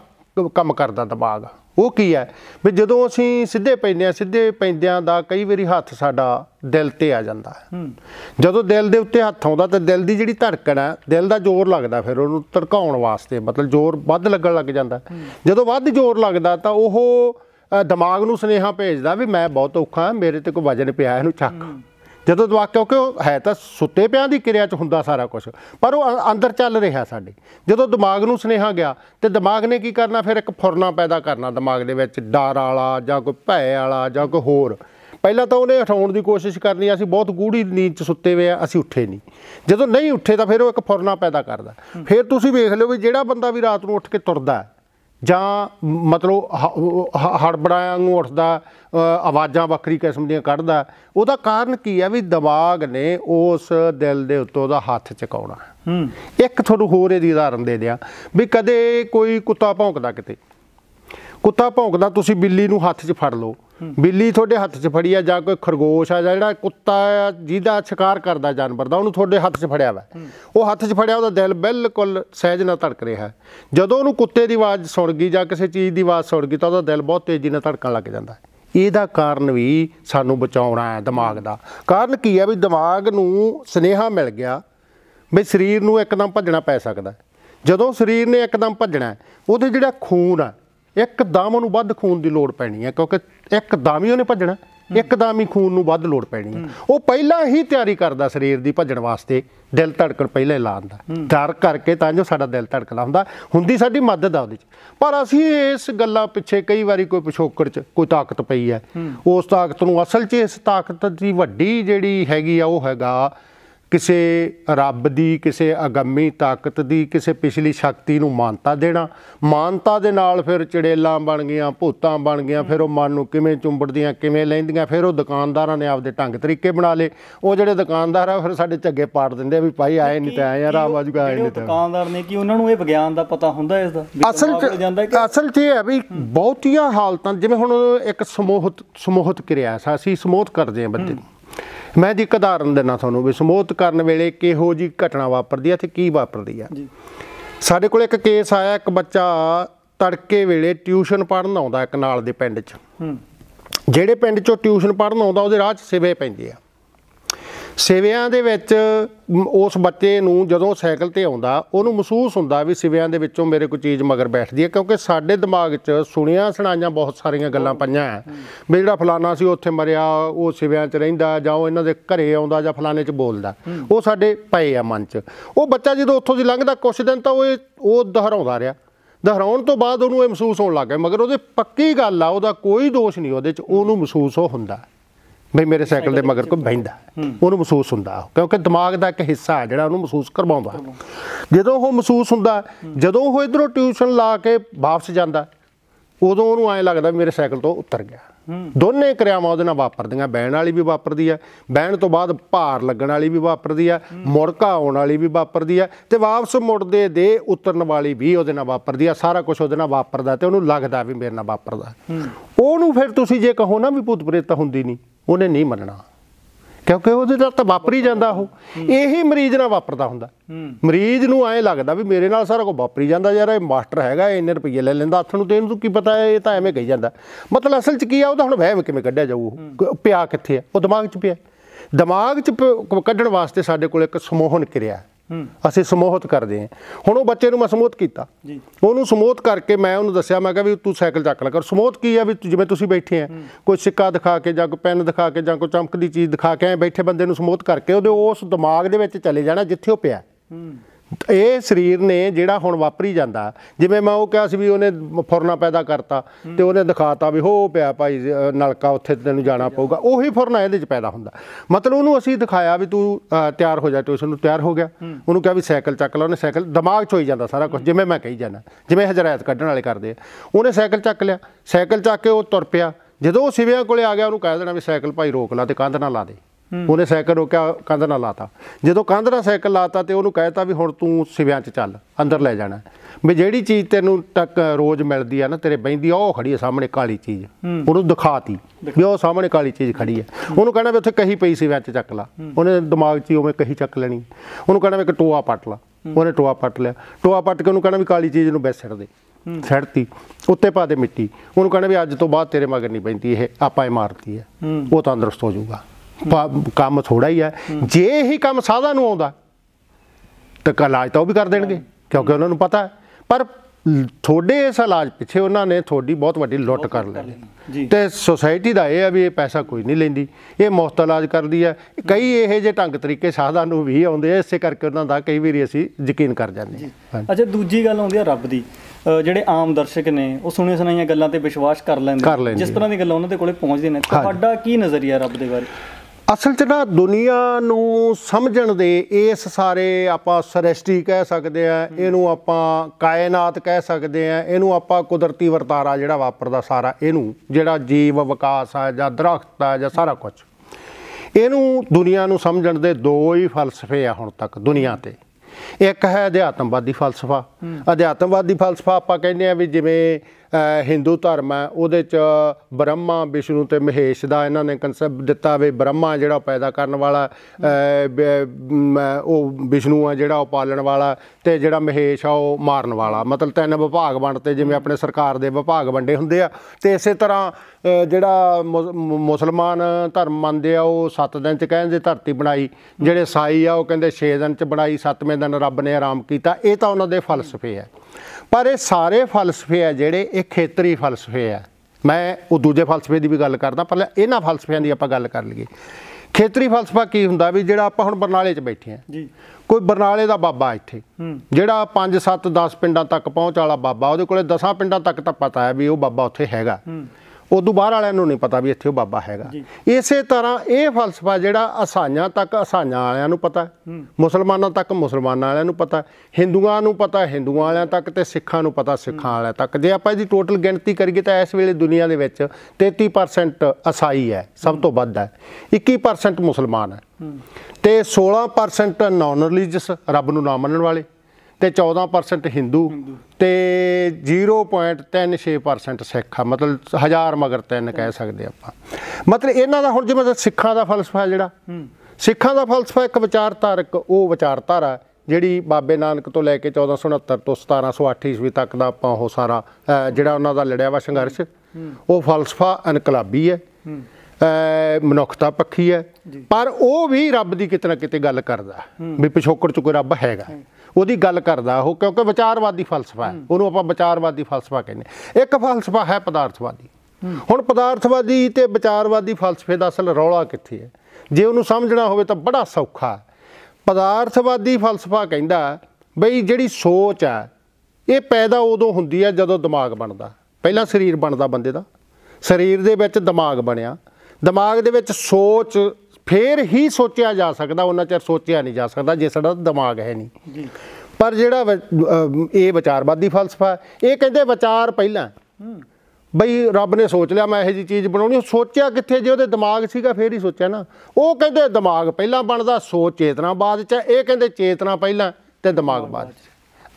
ਕੰਮ ਕਰਦਾ ਦਿਮਾਗ ਉਹ ਕੀ ਹੈ ਵੀ ਜਦੋਂ ਅਸੀਂ ਸਿੱਧੇ ਪੈਂਦੇ ਆ ਸਿੱਧੇ ਪੈਂਦਿਆਂ ਦਾ ਕਈ ਵਾਰੀ ਹੱਥ ਸਾਡਾ ਦਿਲ ਤੇ ਆ ਜਾਂਦਾ ਹੈ ਜਦੋਂ ਦਿਲ ਦੇ ਉੱਤੇ ਹੱਥ ਆਉਂਦਾ ਤਾਂ ਦਿਲ ਦੀ ਜਿਹੜੀ ਧੜਕਣ ਹੈ ਦਿਲ ਦਾ ਜ਼ੋਰ ਲੱਗਦਾ ਫਿਰ ਉਹਨੂੰ ਧੜਕਾਉਣ ਵਾਸਤੇ ਮਤਲਬ ਜ਼ੋਰ ਵੱਧ ਲੱਗਣ ਲੱਗ ਜਾਂਦਾ ਜਦੋਂ ਵੱਧ ਜ਼ੋਰ ਲੱਗਦਾ ਤਾਂ ਉਹ ਦਿਮਾਗ ਨੂੰ ਸੁਨੇਹਾ ਭੇਜਦਾ ਵੀ ਮੈਂ ਬਹੁਤ ਔਖਾ ਮੇਰੇ ਤੇ ਕੋਈ ਵਜਨ ਪਿਆ ਇਹਨੂੰ ਚੱਕ ਜਦੋਂ ਜਵਾਕ ਕਿਉਂਕਿ ਉਹ ਹੈ ਤਾਂ ਸੁੱਤੇ ਪਿਆਂ ਦੀ ਕਿਰਿਆ 'ਚ ਹੁੰਦਾ ਸਾਰਾ ਕੁਝ ਪਰ ਉਹ ਅੰਦਰ ਚੱਲ ਰਿਹਾ ਸਾਡੇ ਜਦੋਂ ਦਿਮਾਗ ਨੂੰ ਸੁਨੇਹਾ ਗਿਆ ਤੇ ਦਿਮਾਗ ਨੇ ਕੀ ਕਰਨਾ ਫਿਰ ਇੱਕ ਫੁਰਨਾ ਪੈਦਾ ਕਰਨਾ ਦਿਮਾਗ ਦੇ ਵਿੱਚ ਡਰ ਵਾਲਾ ਜਾਂ ਕੋਈ ਭੈ ਵਾਲਾ ਜਾਂ ਕੋਈ ਹੋਰ ਪਹਿਲਾਂ ਤਾਂ ਉਹਨੇ ਹਟਾਉਣ ਦੀ ਕੋਸ਼ਿਸ਼ ਕਰਨੀ ਅਸੀਂ ਬਹੁਤ ਗੂੜੀ ਨੀਂਦ 'ਚ ਸੁੱਤੇ ਹੋਏ ਆ ਅਸੀਂ ਉੱਠੇ ਨਹੀਂ ਜਦੋਂ ਨਹੀਂ ਉੱਠੇ ਤਾਂ ਫਿਰ ਉਹ ਇੱਕ ਫੁਰਨਾ ਪੈਦਾ ਕਰਦਾ ਫਿਰ ਤੁਸੀਂ ਵੇਖ ਲਿਓ ਵੀ ਜਿਹੜਾ ਬੰਦਾ ਵੀ ਰਾਤ ਨੂੰ ਉੱਠ ਕੇ ਤੁਰਦਾ ਹੈ ਜਾਂ ਮਤਲਬ ਹੜਬੜਾਂ ਨੂੰ ਉੱਠਦਾ ਆਵਾਜ਼ਾਂ ਵੱਖਰੀ ਕਿਸਮ ਦੀਆਂ ਕੱਢਦਾ ਉਹਦਾ ਕਾਰਨ ਕੀ ਹੈ ਵੀ ਦਿਮਾਗ ਨੇ ਉਸ ਦਿਲ ਦੇ ਉੱਤੇ ਉਹਦਾ ਹੱਥ ਚਕਾਉਣਾ ਇੱਕ ਤੁਹਾਨੂੰ ਹੋਰ ਇਹਦੀ ਉਦਾਹਰਨ ਦੇ ਦਿਆਂ ਵੀ ਕਦੇ ਕੋਈ ਕੁੱਤਾ ਭੌਂਕਦਾ ਕਿਤੇ ਕੁੱਤਾ ਭੌਂਕਦਾ ਤੁਸੀਂ ਬਿੱਲੀ ਨੂੰ ਹੱਥ 'ਚ ਫੜ ਲਓ ਬਿੱਲੀ ਤੁਹਾਡੇ ਹੱਥ 'ਚ ਫੜੀ ਆ ਜਾਂ ਕੋਈ ਖਰਗੋਸ਼ ਆ ਜਿਹੜਾ ਕੁੱਤਾ ਜਿਹਦਾ ਸ਼ਿਕਾਰ ਕਰਦਾ ਜਾਨਵਰ ਦਾ ਉਹਨੂੰ ਤੁਹਾਡੇ ਹੱਥ 'ਚ ਫੜਿਆ ਵਾ ਉਹ ਹੱਥ 'ਚ ਫੜਿਆ ਉਹਦਾ ਦਿਲ ਬਿਲਕੁਲ ਸਹਿਜ ਨਾਲ ਧੜਕ ਰਿਹਾ ਹੈ ਜਦੋਂ ਉਹਨੂੰ ਕੁੱਤੇ ਦੀ ਆਵਾਜ਼ ਸੁਣ ਗਈ ਜਾਂ ਕਿਸੇ ਚੀਜ਼ ਦੀ ਆਵਾਜ਼ ਸੁਣ ਗਈ ਤਾਂ ਉਹਦਾ ਦਿਲ ਬਹੁਤ ਤੇਜ਼ੀ ਨਾਲ ਧੜਕਣ ਲੱਗ ਜਾਂਦਾ ਹੈ ਇਹਦਾ ਕਾਰਨ ਵੀ ਸਾਨੂੰ ਬਚਾਉਣਾ ਹੈ ਦਿਮਾਗ ਦਾ ਕਾਰਨ ਕੀ ਹੈ ਵੀ ਦਿਮਾਗ ਨੂੰ ਸਨੇਹਾ ਮਿਲ ਗਿਆ ਵੀ ਸਰੀਰ ਨੂੰ ਇੱਕਦਮ ਭੱਜਣਾ ਪੈ ਸਕਦਾ ਜਦੋਂ ਸਰੀਰ ਨੇ ਇੱਕਦਮ ਭੱਜਣਾ ਉਹਦੇ ਜਿਹੜਾ ਖੂਨ ਆ ਇੱਕਦਮ ਉਹਨੂੰ ਵੱਧ ਖੂਨ ਦੀ ਲੋੜ ਪੈਣੀ ਹੈ ਕਿਉਂਕਿ ਇੱਕਦਮ ਹੀ ਉਹਨੇ ਭੱਜਣਾ ਇੱਕਦਮ ਹੀ ਖੂਨ ਨੂੰ ਵੱਧ ਲੋੜ ਪੈਣੀ ਹੈ ਉਹ ਪਹਿਲਾਂ ਹੀ ਤਿਆਰੀ ਕਰਦਾ ਸਰੀਰ ਦੀ ਭੱਜਣ ਵਾਸਤੇ ਦਿਲ ਧੜਕਣ ਪਹਿਲਾਂ ਹੀ ਲਾਉਂਦਾ ਡਰ ਕਰਕੇ ਤਾਂ ਜੋ ਸਾਡਾ ਦਿਲ ਧੜਕਦਾ ਹੁੰਦਾ ਹੁੰਦੀ ਸਾਡੀ ਮਦਦ ਆ ਉਹਦੇ ਚ ਪਰ ਅਸੀਂ ਇਸ ਗੱਲਾਂ ਪਿੱਛੇ ਕਈ ਵਾਰੀ ਕੋਈ ਪਿਛੋਕੜ ਚ ਕੋਈ ਤਾਕਤ ਪਈ ਹੈ ਉਸ ਤਾਕਤ ਨੂੰ ਅਸਲ 'ਚ ਇਸ ਤਾਕਤ ਦੀ ਵੱਡੀ ਜਿਹੜੀ ਹੈਗੀ ਆ ਉਹ ਹੈਗਾ ਕਿਸੇ ਰੱਬ ਦੀ ਕਿਸੇ ਅਗੰਮੀ ਤਾਕਤ ਦੀ ਕਿਸੇ ਪਿਛਲੀ ਸ਼ਕਤੀ ਨੂੰ ਮਾਨਤਾ ਦੇਣਾ ਮਾਨਤਾ ਦੇ ਨਾਲ ਫਿਰ ਚੜੇਲਾਂ ਬਣ ਗਈਆਂ ਭੂਤਾਂ ਬਣ ਗਈਆਂ ਫਿਰ ਉਹ ਮਨ ਨੂੰ ਕਿਵੇਂ ਚੁੰਬੜਦੀਆਂ ਕਿਵੇਂ ਲੈਂਦੀਆਂ ਫਿਰ ਉਹ ਦੁਕਾਨਦਾਰਾਂ ਨੇ ਆਪਦੇ ਢੰਗ ਤਰੀਕੇ ਬਣਾ ਲਏ ਉਹ ਜਿਹੜੇ ਦੁਕਾਨਦਾਰ ਆ ਫਿਰ ਸਾਡੇ ਝੱਗੇ ਪਾੜ ਦਿੰਦੇ ਆ ਵੀ ਭਾਈ ਆਏ ਨਹੀਂ ਤਾਂ ਆਏ ਆ ਰਾਮ ਕਾ ਆਏ ਨਹੀਂ ਤਾਂ ਦੁਕਾਨਦਾਰ ਨੇ ਕਿ ਉਹਨਾਂ ਨੂੰ ਇਹ ਵਿਗਿਆਨ ਦਾ ਪਤਾ ਹੁੰਦਾ ਇਸ ਦਾ ਅਸਲ ਅਸਲ 'ਚ ਇਹ ਹੈ ਵੀ ਬਹੁਤੀਆਂ ਹਾਲਤਾਂ ਜਿਵੇਂ ਹੁਣ ਇੱਕ ਸਮੋਹਤ ਸਮੋਹਤ ਕਿਰਿਆ ਅਸੀਂ ਸਮੋਹਤ ਕਰਦੇ ਆ ਬੰਦੇ ਨੂੰ ਮੈਂ ਜੀ ਇੱਕ ਉਦਾਹਰਨ ਦੇਣਾ ਤੁਹਾਨੂੰ ਵੀ ਸਮੋਤ ਕਰਨ ਵੇਲੇ ਕਿਹੋ ਜੀ ਘਟਨਾ ਵਾਪਰਦੀ ਹੈ ਤੇ ਕੀ ਵਾਪਰਦੀ ਹੈ ਸਾਡੇ ਕੋਲ ਇੱਕ ਕੇਸ ਆਇਆ ਇੱਕ ਬੱਚਾ ਤੜਕੇ ਵੇਲੇ ਟਿਊਸ਼ਨ ਪੜਨ ਆਉਂਦਾ ਇੱਕ ਨਾਲ ਦੇ ਪਿੰਡ 'ਚ ਜਿਹੜੇ ਪਿੰਡ 'ਚੋਂ ਟਿਊਸ਼ਨ ਪੜਨ ਆਉਂਦਾ ਉਹਦੇ ਰਾਹ 'ਚ ਸਿਵੇ ਪੈਂਦੀ ਆ ਸਿਵਿਆਂ ਦੇ ਵਿੱਚ ਉਸ ਬੱਚੇ ਨੂੰ ਜਦੋਂ ਸਾਈਕਲ ਤੇ ਆਉਂਦਾ ਉਹਨੂੰ ਮਹਿਸੂਸ ਹੁੰਦਾ ਵੀ ਸਿਵਿਆਂ ਦੇ ਵਿੱਚੋਂ ਮੇਰੇ ਕੋਈ ਚੀਜ਼ ਮਗਰ ਬੈਠਦੀ ਹੈ ਕਿਉਂਕਿ ਸਾਡੇ ਦਿਮਾਗ 'ਚ ਸੁਣੀਆਂ ਸੁਣਾਈਆਂ ਬਹੁਤ ਸਾਰੀਆਂ ਗੱਲਾਂ ਪਈਆਂ ਵੀ ਜਿਹੜਾ ਫਲਾਣਾ ਸੀ ਉੱਥੇ ਮਰਿਆ ਉਹ ਸਿਵਿਆਂ 'ਚ ਰਹਿੰਦਾ ਜਾਂ ਉਹ ਇਹਨਾਂ ਦੇ ਘਰੇ ਆਉਂਦਾ ਜਾਂ ਫਲਾਣੇ 'ਚ ਬੋਲਦਾ ਉਹ ਸਾਡੇ ਪਏ ਆ ਮਨ 'ਚ ਉਹ ਬੱਚਾ ਜਦੋਂ ਉੱਥੋਂ ਦੀ ਲੰਘਦਾ ਕੁਝ ਦਿਨ ਤਾਂ ਉਹ ਉਹ ਦਹਰਾਉਂਦਾ ਰਿਹਾ ਦਹਰਾਉਣ ਤੋਂ ਬਾਅਦ ਉਹਨੂੰ ਇਹ ਮਹਿਸੂਸ ਹੋਣ ਲੱਗਾ ਮਗਰ ਉਹਦੇ ਪੱਕੀ ਗੱਲ ਆ ਉਹਦਾ ਕੋਈ ਦੋਸ਼ ਨਹੀਂ ਉਹਦੇ 'ਚ ਉਹਨੂੰ ਮਹਿਸੂਸ ਹੋ ਹੁੰਦਾ ਬਈ ਮੇਰੇ ਸਾਈਕਲ ਦੇ ਮਗਰ ਕੋਈ ਬੈਂਦਾ ਉਹਨੂੰ ਮਹਿਸੂਸ ਹੁੰਦਾ ਕਿਉਂਕਿ ਦਿਮਾਗ ਦਾ ਇੱਕ ਹਿੱਸਾ ਹੈ ਜਿਹੜਾ ਉਹਨੂੰ ਮਹਿਸੂਸ ਕਰਵਾਉਂਦਾ ਜਦੋਂ ਉਹ ਮਹਿਸੂਸ ਹੁੰਦਾ ਜਦੋਂ ਉਹ ਇਧਰੋਂ ਟਿਊਸ਼ਨ ਲਾ ਕੇ ਵਾਪਸ ਜਾਂਦਾ ਉਦੋਂ ਉਹਨੂੰ ਐਂ ਲੱਗਦਾ ਮੇਰੇ ਸਾਈਕਲ ਤੋਂ ਉਤਰ ਗਿਆ ਦੋਨੇ ਕਿਰਿਆਵਾਂ ਉਹਦੇ ਨਾਲ ਵਾਪਰਦੀਆਂ ਬੈਣ ਵਾਲੀ ਵੀ ਵਾਪਰਦੀ ਆ ਬੈਣ ਤੋਂ ਬਾਅਦ ਭਾਰ ਲੱਗਣ ਵਾਲੀ ਵੀ ਵਾਪਰਦੀ ਆ ਮੁੜਕਾ ਆਉਣ ਵਾਲੀ ਵੀ ਵਾਪਰਦੀ ਆ ਤੇ ਵਾਪਸ ਮੁੜਦੇ ਦੇ ਉਤਰਨ ਵਾਲੀ ਵੀ ਉਹਦੇ ਨਾਲ ਵਾਪਰਦੀ ਆ ਸਾਰਾ ਕੁਝ ਉਹਦੇ ਨਾਲ ਵਾਪਰਦਾ ਤੇ ਉਹਨੂੰ ਲੱਗਦਾ ਵੀ ਮੇਰੇ ਨਾਲ ਵਾਪਰਦਾ ਉਹਨੂੰ ਫਿਰ ਤੁਸੀਂ ਜੇ ਕਹੋ ਨਾ ਵੀ ਭੂਤ ਪ੍ਰੇਤ ਤਾਂ ਹੁੰਦੀ ਨਹੀਂ ਉਹਨੇ ਨਹੀਂ ਮੰਨਣਾ ਕਿਉਂਕਿ ਉਹਦੇ ਨਾਲ ਤਾਂ ਵਾਪਰ ਹੀ ਜਾਂਦਾ ਉਹ ਇਹੀ ਮਰੀਜ਼ ਨਾਲ ਵਾਪਰਦਾ ਹੁੰਦਾ ਮਰੀਜ਼ ਨੂੰ ਐਂ ਲੱਗਦਾ ਵੀ ਮੇਰੇ ਨਾਲ ਸਾਰਾ ਕੁਝ ਹੀ ਜਾਂਦਾ ਯਾਰ ਇਹ ਮਾਸਟਰ ਹੈਗਾ ਇੰਨੇ ਰੁਪਏ ਲੈ ਲੈਂਦਾ ਹੱਥ ਨੂੰ ਤੇ ਇਹਨੂੰ ਕੀ ਪਤਾ ਇਹ ਤਾਂ ਐਵੇਂ ਕਹੀ ਜਾਂਦਾ ਮਤਲਬ ਅਸਲ 'ਚ ਕੀ ਆ ਉਹਦਾ ਹੁਣ ਵਹਿਮ ਕਿਵੇਂ ਕੱਢਿਆ ਜਾਊ ਉਹ ਪਿਆ ਕਿੱਥੇ ਆ ਉਹ ਦਿਮਾਗ 'ਚ ਪਿਆ ਦਿਮਾਗ 'ਚ ਕੱਢਣ ਵਾਸਤੇ ਸਾਡੇ ਕੋਲ ਇੱਕ ਸਮੋਹਨ ਕਿਰਿਆ ਅਸੀਂ ਸਮੋਹਤ ਕਰਦੇ ਹਾਂ ਹੁਣ ਉਹ ਬੱਚੇ ਨੂੰ ਮੈਂ ਸਮੋਹਤ ਕੀਤਾ ਜੀ ਉਹਨੂੰ ਸਮੋਹਤ ਕਰਕੇ ਮੈਂ ਉਹਨੂੰ ਦੱਸਿਆ ਮੈਂ ਕਿਹਾ ਵੀ ਤੂੰ ਸਾਈਕਲ ਚੱਕ ਲੈ ਕਰ ਸਮੋਹਤ ਕੀ ਆ ਵੀ ਜਿਵੇਂ ਤੁਸੀਂ ਬੈਠੇ ਆ ਕੋਈ ਸਿੱਕਾ ਦਿਖਾ ਕੇ ਜਾਂ ਕੋਈ ਪੈਨ ਦਿਖਾ ਕੇ ਜਾਂ ਕੋਈ ਚਮਕਦੀ ਚੀਜ਼ ਦਿਖਾ ਕੇ ਬੈਠੇ ਬੰਦੇ ਨੂੰ ਸਮੋਹਤ ਕਰਕੇ ਉਹਦੇ ਉਸ ਦਿਮਾਗ ਦੇ ਵਿੱਚ ਚਲੇ ਜਾਣਾ ਜਿੱਥੇ ਉਹ ਪਿਆ ਇਹ ਸਰੀਰ ਨੇ ਜਿਹੜਾ ਹੁਣ ਵਾਪਰੀ ਜਾਂਦਾ ਜਿਵੇਂ ਮੈਂ ਉਹ ਕਿਹਾ ਸੀ ਵੀ ਉਹਨੇ ਫੁਰਨਾ ਪੈਦਾ ਕਰਤਾ ਤੇ ਉਹਨੇ ਦਿਖਾਤਾ ਵੀ ਹੋ ਪਿਆ ਭਾਈ ਨਲਕਾ ਉੱਥੇ ਤੈਨੂੰ ਜਾਣਾ ਪਊਗਾ ਉਹੀ ਫੁਰਨਾ ਇਹਦੇ ਚ ਪੈਦਾ ਹੁੰਦਾ ਮਤਲਬ ਉਹਨੂੰ ਅਸੀਂ ਦਿਖਾਇਆ ਵੀ ਤੂੰ ਤਿਆਰ ਹੋ ਜਾ ਤੇ ਉਸ ਨੂੰ ਤਿਆਰ ਹੋ ਗਿਆ ਉਹਨੂੰ ਕਿਹਾ ਵੀ ਸਾਈਕਲ ਚੱਕ ਲਾ ਉਹਨੇ ਸਾਈਕਲ ਦਿਮਾਗ 'ਚ ਹੋਈ ਜਾਂਦਾ ਸਾਰਾ ਕੁਝ ਜਿਵੇਂ ਮੈਂ ਕਹੀ ਜਾਂਦਾ ਜਿਵੇਂ ਹਜ਼ਰਤ ਕੱਢਣ ਵਾਲੇ ਕਰਦੇ ਆ ਉਹਨੇ ਸਾਈਕਲ ਚੱਕ ਲਿਆ ਸਾਈਕਲ ਚੱਕ ਕੇ ਉਹ ਤੁਰ ਪਿਆ ਜਦੋਂ ਉਹ ਸਿਵਿਆਂ ਕੋਲੇ ਆ ਗਿਆ ਉਹਨੂੰ ਕਹਿ ਦੇਣਾ ਵੀ ਸਾਈਕਲ ਭਾਈ ਰੋਕ ਲਾ ਤੇ ਕੰਧ ਨਾਲ ਲਾ ਦੇ ਉਹਨੇ ਸਾਈਕਲ ਰੋਕਿਆ ਕੰਧ ਨਾਲ ਲਾਤਾ ਜਦੋਂ ਕੰਧ ਨਾਲ ਸਾਈਕਲ ਲਾਤਾ ਤੇ ਉਹਨੂੰ ਕਹਿਤਾ ਵੀ ਹੁਣ ਤੂੰ ਸਿਵਿਆਂ 'ਚ ਚੱਲ ਅੰਦਰ ਲੈ ਜਾਣਾ ਵੀ ਜਿਹੜੀ ਚੀਜ਼ ਤੈਨੂੰ ਟੱਕ ਰੋਜ਼ ਮਿਲਦੀ ਆ ਨਾ ਤੇਰੇ ਬੈਂਦੀ ਉਹ ਖੜੀ ਆ ਸਾਹਮਣੇ ਕਾਲੀ ਚੀਜ਼ ਉਹਨੂੰ ਦਿਖਾਤੀ ਵੀ ਉਹ ਸਾਹਮਣੇ ਕਾਲੀ ਚੀਜ਼ ਖੜੀ ਆ ਉਹਨੂੰ ਕਹਿਣਾ ਵੀ ਉੱਥੇ ਕਹੀ ਪਈ ਸਿਵਿਆਂ 'ਚ ਚੱਕ ਲਾ ਉਹਨੇ ਦਿਮਾਗ 'ਚ ਉਵੇਂ ਕਹੀ ਚੱਕ ਲੈਣੀ ਉਹਨੂੰ ਕਹਿਣਾ ਵੀ ਇੱਕ ਟੋਆ ਪੱਟ ਲਾ ਉਹਨੇ ਟੋਆ ਪੱਟ ਲਿਆ ਟੋਆ ਪੱਟ ਕੇ ਉਹਨੂੰ ਕਹਿਣਾ ਵੀ ਕਾਲੀ ਚੀਜ਼ ਨੂੰ ਬੈਸ ਛੱਡ ਦੇ ਛੱਡਤੀ ਉੱਤੇ ਪਾ ਦੇ ਮਿੱਟੀ ਉਹਨੂੰ ਕਹਿੰਦਾ ਵੀ ਅੱਜ ਤੋਂ ਬਾਅਦ ਤੇਰੇ ਮਗਰ ਨਹੀਂ ਪੈਂਦੀ ਇਹ ਆਪਾਂ ਇਹ ਮਾਰਤੀ ਹੈ ਉਹ ਤੰਦਰੁਸਤ ਹੋ ਜਾਊਗਾ ਕੰਮ ਥੋੜਾ ਹੀ ਹੈ ਜੇ ਇਹੀ ਕੰਮ ਸਾਧਾ ਨੂੰ ਆਉਂਦਾ ਤਾਂ ਇਲਾਜ ਤਾਂ ਉਹ ਵੀ ਕਰ ਦੇਣਗੇ ਕਿਉਂਕਿ ਉਹਨਾਂ ਨੂੰ ਪਤਾ ਹੈ ਪਰ ਥੋੜੇ ਇਸ ਇਲਾਜ ਪਿੱਛੇ ਉਹਨਾਂ ਨੇ ਥੋੜੀ ਬਹੁਤ ਵੱਡੀ ਲੁੱਟ ਕਰ ਲਈ ਤੇ ਸੋਸਾਇਟੀ ਦਾ ਇਹ ਹੈ ਵੀ ਇਹ ਪੈਸਾ ਕੋਈ ਨਹੀਂ ਲੈਂਦੀ ਇਹ ਮੁਫਤ ਇਲਾਜ ਕਰਦੀ ਹੈ ਕਈ ਇਹੋ ਜਿਹੇ ਢੰਗ ਤਰੀਕੇ ਸਾਧਾ ਨੂੰ ਵੀ ਆਉਂਦੇ ਆ ਇਸੇ ਕਰਕੇ ਉਹਨਾਂ ਦਾ ਕਈ ਵਾਰੀ ਅਸੀਂ ਯਕੀਨ ਕਰ ਜਾਂਦੇ ਹਾਂ ਅੱਛਾ ਦੂਜੀ ਗੱਲ ਆਉਂਦੀ ਹੈ ਰੱਬ ਦੀ ਜਿਹੜੇ ਆਮ ਦਰਸ਼ਕ ਨੇ ਉਹ ਸੁਣੇ ਸੁਣਾਈਆਂ ਗੱਲਾਂ ਤੇ ਵਿਸ਼ਵਾਸ ਕਰ ਲੈਂਦੇ ਜਿਸ ਤਰ੍ਹਾਂ ਦੀ ਗੱਲਾਂ ਉਹਨਾਂ ਦੇ ਕੋਲੇ ਪਹੁੰਚਦੀ ਨੇ ਤੁਹਾਡਾ ਕੀ ਨਜ਼ਰੀਆ ਰੱਬ ਦੇ ਬਾਰੇ ਅਸਲ 'ਚ ਨਾ ਦੁਨੀਆ ਨੂੰ ਸਮਝਣ ਦੇ ਇਸ ਸਾਰੇ ਆਪਾਂ ਸ੍ਰਿਸ਼ਟੀ ਕਹਿ ਸਕਦੇ ਆ ਇਹਨੂੰ ਆਪਾਂ ਕਾਇਨਾਤ ਕਹਿ ਸਕਦੇ ਆ ਇਹਨੂੰ ਆਪਾਂ ਕੁਦਰਤੀ ਵਰਤਾਰਾ ਜਿਹੜਾ ਵਾਪਰਦਾ ਸਾਰਾ ਇਹਨੂੰ ਜਿਹੜਾ ਜੀਵ ਵਿਕਾਸ ਆ ਜਾਂ ਦਰਖਤ ਆ ਜਾਂ ਸਾਰਾ ਕੁਝ ਇਹਨੂੰ ਦੁਨੀਆ ਨੂੰ ਸਮਝਣ ਦੇ ਦੋ ਹੀ ਫਲਸਫੇ ਆ ਹੁਣ ਤੱਕ ਦੁਨੀਆ ਤੇ ਇੱਕ ਹੈ ਅਧਿਆਤਮਵਾਦੀ ਫਲਸਫਾ ਅਧਿਆਤਮਵਾਦੀ ਫਲਸਫਾ ਆਪਾਂ ਕਹਿੰਦੇ ਆ ਵੀ ਜਿਵੇਂ ਹਿੰਦੂ ਧਰਮ ਹੈ ਉਹਦੇ ਚ ਬ੍ਰਹਮਾ ਵਿਸ਼ਨੂੰ ਤੇ ਮਹੇਸ਼ ਦਾ ਇਹਨਾਂ ਨੇ ਕਨਸੈਪਟ ਦਿੱਤਾ ਵੀ ਬ੍ਰਹਮਾ ਜਿਹੜਾ ਪੈਦਾ ਕਰਨ ਵਾਲਾ ਉਹ ਵਿਸ਼ਨੂੰ ਆ ਜਿਹੜਾ ਉਹ ਪਾਲਣ ਵਾਲਾ ਤੇ ਜਿਹੜਾ ਮਹੇਸ਼ ਆ ਉਹ ਮਾਰਨ ਵਾਲਾ ਮਤਲਬ ਤਿੰਨ ਵਿਭਾਗ ਬਣਦੇ ਜਿਵੇਂ ਆਪਣੇ ਸਰਕਾਰ ਦੇ ਵਿਭਾਗ ਵੰਡੇ ਹੁੰਦੇ ਆ ਤੇ ਇਸੇ ਤਰ੍ਹਾਂ ਜਿਹੜਾ ਮੁਸਲਮਾਨ ਧਰਮ ਮੰਨਦੇ ਆ ਉਹ 7 ਦਿਨ ਚ ਕਹਿੰਦੇ ਧਰਤੀ ਬਣਾਈ ਜਿਹੜੇ ਸਾਈ ਆ ਉਹ ਕਹਿੰਦੇ 6 ਦਿਨ ਚ ਬਣਾਈ 7ਵੇਂ ਦਿਨ ਰੱਬ ਨੇ ਆਰਾਮ ਕੀਤਾ ਇਹ ਤਾਂ ਉਹਨਾਂ ਦੇ ਫਲਸਫੇ ਆ ਪਰ ਇਹ ਸਾਰੇ ਫਲਸਫੇ ਆ ਜਿਹੜੇ ਇਹ ਖੇਤਰੀ ਫਲਸਫੇ ਆ ਮੈਂ ਉਹ ਦੂਜੇ ਫਲਸਫੇ ਦੀ ਵੀ ਗੱਲ ਕਰਦਾ ਪਰ ਇਹਨਾਂ ਫਲਸਫਿਆਂ ਦੀ ਆਪਾਂ ਗੱਲ ਕਰ ਲਈਏ ਖੇਤਰੀ ਫਲਸਫਾ ਕੀ ਹੁੰਦਾ ਵੀ ਜਿਹੜਾ ਆਪਾਂ ਹੁਣ ਬਰਨਾਲੇ 'ਚ ਬੈਠੇ ਆ ਜੀ ਕੋਈ ਬਰਨਾਲੇ ਦਾ ਬਾਬਾ ਇੱਥੇ ਜਿਹੜਾ 5 7 10 ਪਿੰਡਾਂ ਤੱਕ ਪਹੁੰਚ ਵਾਲਾ ਬਾਬਾ ਉਹਦੇ ਕੋਲੇ 10 ਪਿੰਡਾਂ ਤੱਕ ਤਾਂ ਪਤਾ ਹੈ ਵੀ ਉਹ ਬਾਬਾ ਉੱਥੇ ਹੈਗਾ ਉਦੋਂ ਬਾਹਰ ਵਾਲਿਆਂ ਨੂੰ ਨਹੀਂ ਪਤਾ ਵੀ ਇੱਥੇ ਉਹ ਬਾਬਾ ਹੈਗਾ ਇਸੇ ਤਰ੍ਹਾਂ ਇਹ ਫਲਸਫਾ ਜਿਹੜਾ ਅਸਾਈਆਂ ਤੱਕ ਅਸਾਈਆਂ ਵਾਲਿਆਂ ਨੂੰ ਪਤਾ ਮੁਸਲਮਾਨਾਂ ਤੱਕ ਮੁਸਲਮਾਨਾਂ ਵਾਲਿਆਂ ਨੂੰ ਪਤਾ ਹਿੰਦੂਆਂ ਨੂੰ ਪਤਾ ਹਿੰਦੂਆਂ ਵਾਲਿਆਂ ਤੱਕ ਤੇ ਸਿੱਖਾਂ ਨੂੰ ਪਤਾ ਸਿੱਖਾਂ ਵਾਲਿਆਂ ਤੱਕ ਜੇ ਆਪਾਂ ਇਹਦੀ ਟੋਟਲ ਗਿਣਤੀ ਕਰੀਏ ਤਾਂ ਇਸ ਵੇਲੇ ਦੁਨੀਆ ਦੇ ਵਿੱਚ 33% ਅਸਾਈ ਹੈ ਸਭ ਤੋਂ ਵੱਧ ਹੈ 21% ਮੁਸਲਮਾਨ ਹੈ ਤੇ 16% ਨਾਨ ਰਿਲੀਜੀਅਸ ਰੱਬ ਨੂੰ ਨਾ ਮੰਨਣ ਵਾਲੇ ਤੇ 14% ਹਿੰਦੂ ਤੇ 0.36% ਸਿੱਖ ਆ ਮਤਲਬ ਹਜ਼ਾਰ ਮਗਰ ਤਿੰਨ ਕਹਿ ਸਕਦੇ ਆਪਾਂ ਮਤਲਬ ਇਹਨਾਂ ਦਾ ਹੁਣ ਜਿਵੇਂ ਸਿੱਖਾਂ ਦਾ ਫਲਸਫਾ ਜਿਹੜਾ ਸਿੱਖਾਂ ਦਾ ਫਲਸਫਾ ਇੱਕ ਵਿਚਾਰਧਾਰਕ ਉਹ ਵਿਚਾਰਧਾਰਾ ਜਿਹੜੀ ਬਾਬੇ ਨਾਨਕ ਤੋਂ ਲੈ ਕੇ 1469 ਤੋਂ 1708 ਈਸਵੀ ਤੱਕ ਦਾ ਆਪਾਂ ਉਹ ਸਾਰਾ ਜਿਹੜਾ ਉਹਨਾਂ ਦਾ ਲੜਿਆ ਵਾ ਸੰਘਰਸ਼ ਉਹ ਫਲਸਫਾ ਇਨਕਲਾਬੀ ਹੈ ਮਨੁੱਖਤਾ ਪੱਖੀ ਹੈ ਪਰ ਉਹ ਵੀ ਰੱਬ ਦੀ ਕਿਤੇ ਨਾ ਕਿਤੇ ਗੱਲ ਕਰਦਾ ਵੀ ਪਿਛੋਕੜ ਚ ਕੋਈ ਰੱਬ ਹੈਗਾ ਉਹਦੀ ਗੱਲ ਕਰਦਾ ਉਹ ਕਿਉਂਕਿ ਵਿਚਾਰਵਾਦੀ ਫਲਸਫਾ ਹੈ ਉਹਨੂੰ ਆਪਾਂ ਵਿਚਾਰਵਾਦੀ ਫਲਸਫਾ ਕਹਿੰਦੇ ਇੱਕ ਫਲਸਫਾ ਹੈ ਪਦਾਰਥਵਾਦੀ ਹੁਣ ਪਦਾਰਥਵਾਦੀ ਤੇ ਵਿਚਾਰਵਾਦੀ ਫਲਸਫੇ ਦਾ ਅਸਲ ਰੌਲਾ ਕਿੱਥੇ ਹੈ ਜੇ ਉਹਨੂੰ ਸਮਝਣਾ ਹੋਵੇ ਤਾਂ ਬੜਾ ਸੌਖਾ ਪਦਾਰਥਵਾਦੀ ਫਲਸਫਾ ਕਹਿੰਦਾ ਬਈ ਜਿਹੜੀ ਸੋਚ ਹੈ ਇਹ ਪੈਦਾ ਉਦੋਂ ਹੁੰਦੀ ਹੈ ਜਦੋਂ ਦਿਮਾਗ ਬਣਦਾ ਪਹਿਲਾਂ ਸਰੀਰ ਬਣਦਾ ਬੰਦੇ ਦਾ ਸਰੀਰ ਦੇ ਵਿੱਚ ਦਿਮਾਗ ਬਣਿਆ ਦਿਮਾਗ ਦੇ ਵਿੱਚ ਸੋਚ ਫੇਰ ਹੀ ਸੋਚਿਆ ਜਾ ਸਕਦਾ ਉਹਨਾਂ ਚਿਰ ਸੋਚਿਆ ਨਹੀਂ ਜਾ ਸਕਦਾ ਜੇ ਸਾਡਾ ਦਿਮਾਗ ਹੈ ਨਹੀਂ ਪਰ ਜਿਹੜਾ ਇਹ ਵਿਚਾਰਵਾਦੀ ਫਲਸਫਾ ਇਹ ਕਹਿੰਦੇ ਵਿਚਾਰ ਪਹਿਲਾਂ ਬਈ ਰੱਬ ਨੇ ਸੋਚ ਲਿਆ ਮੈਂ ਇਹੋ ਜੀ ਚੀਜ਼ ਬਣਾਉਣੀ ਸੋਚਿਆ ਕਿੱਥੇ ਜੇ ਉਹਦੇ ਦਿਮਾਗ ਸੀਗਾ ਫੇਰ ਹੀ ਸੋਚਿਆ ਨਾ ਉਹ ਕਹਿੰਦੇ ਦਿਮਾਗ ਪਹਿਲਾਂ ਬਣਦਾ ਸੋਚ ਚੇਤਨਾ ਬਾਅਦ ਚ ਇਹ ਕਹਿੰਦੇ ਚੇਤਨਾ ਪਹਿਲਾਂ ਤੇ ਦਿਮਾਗ ਬਾਅਦ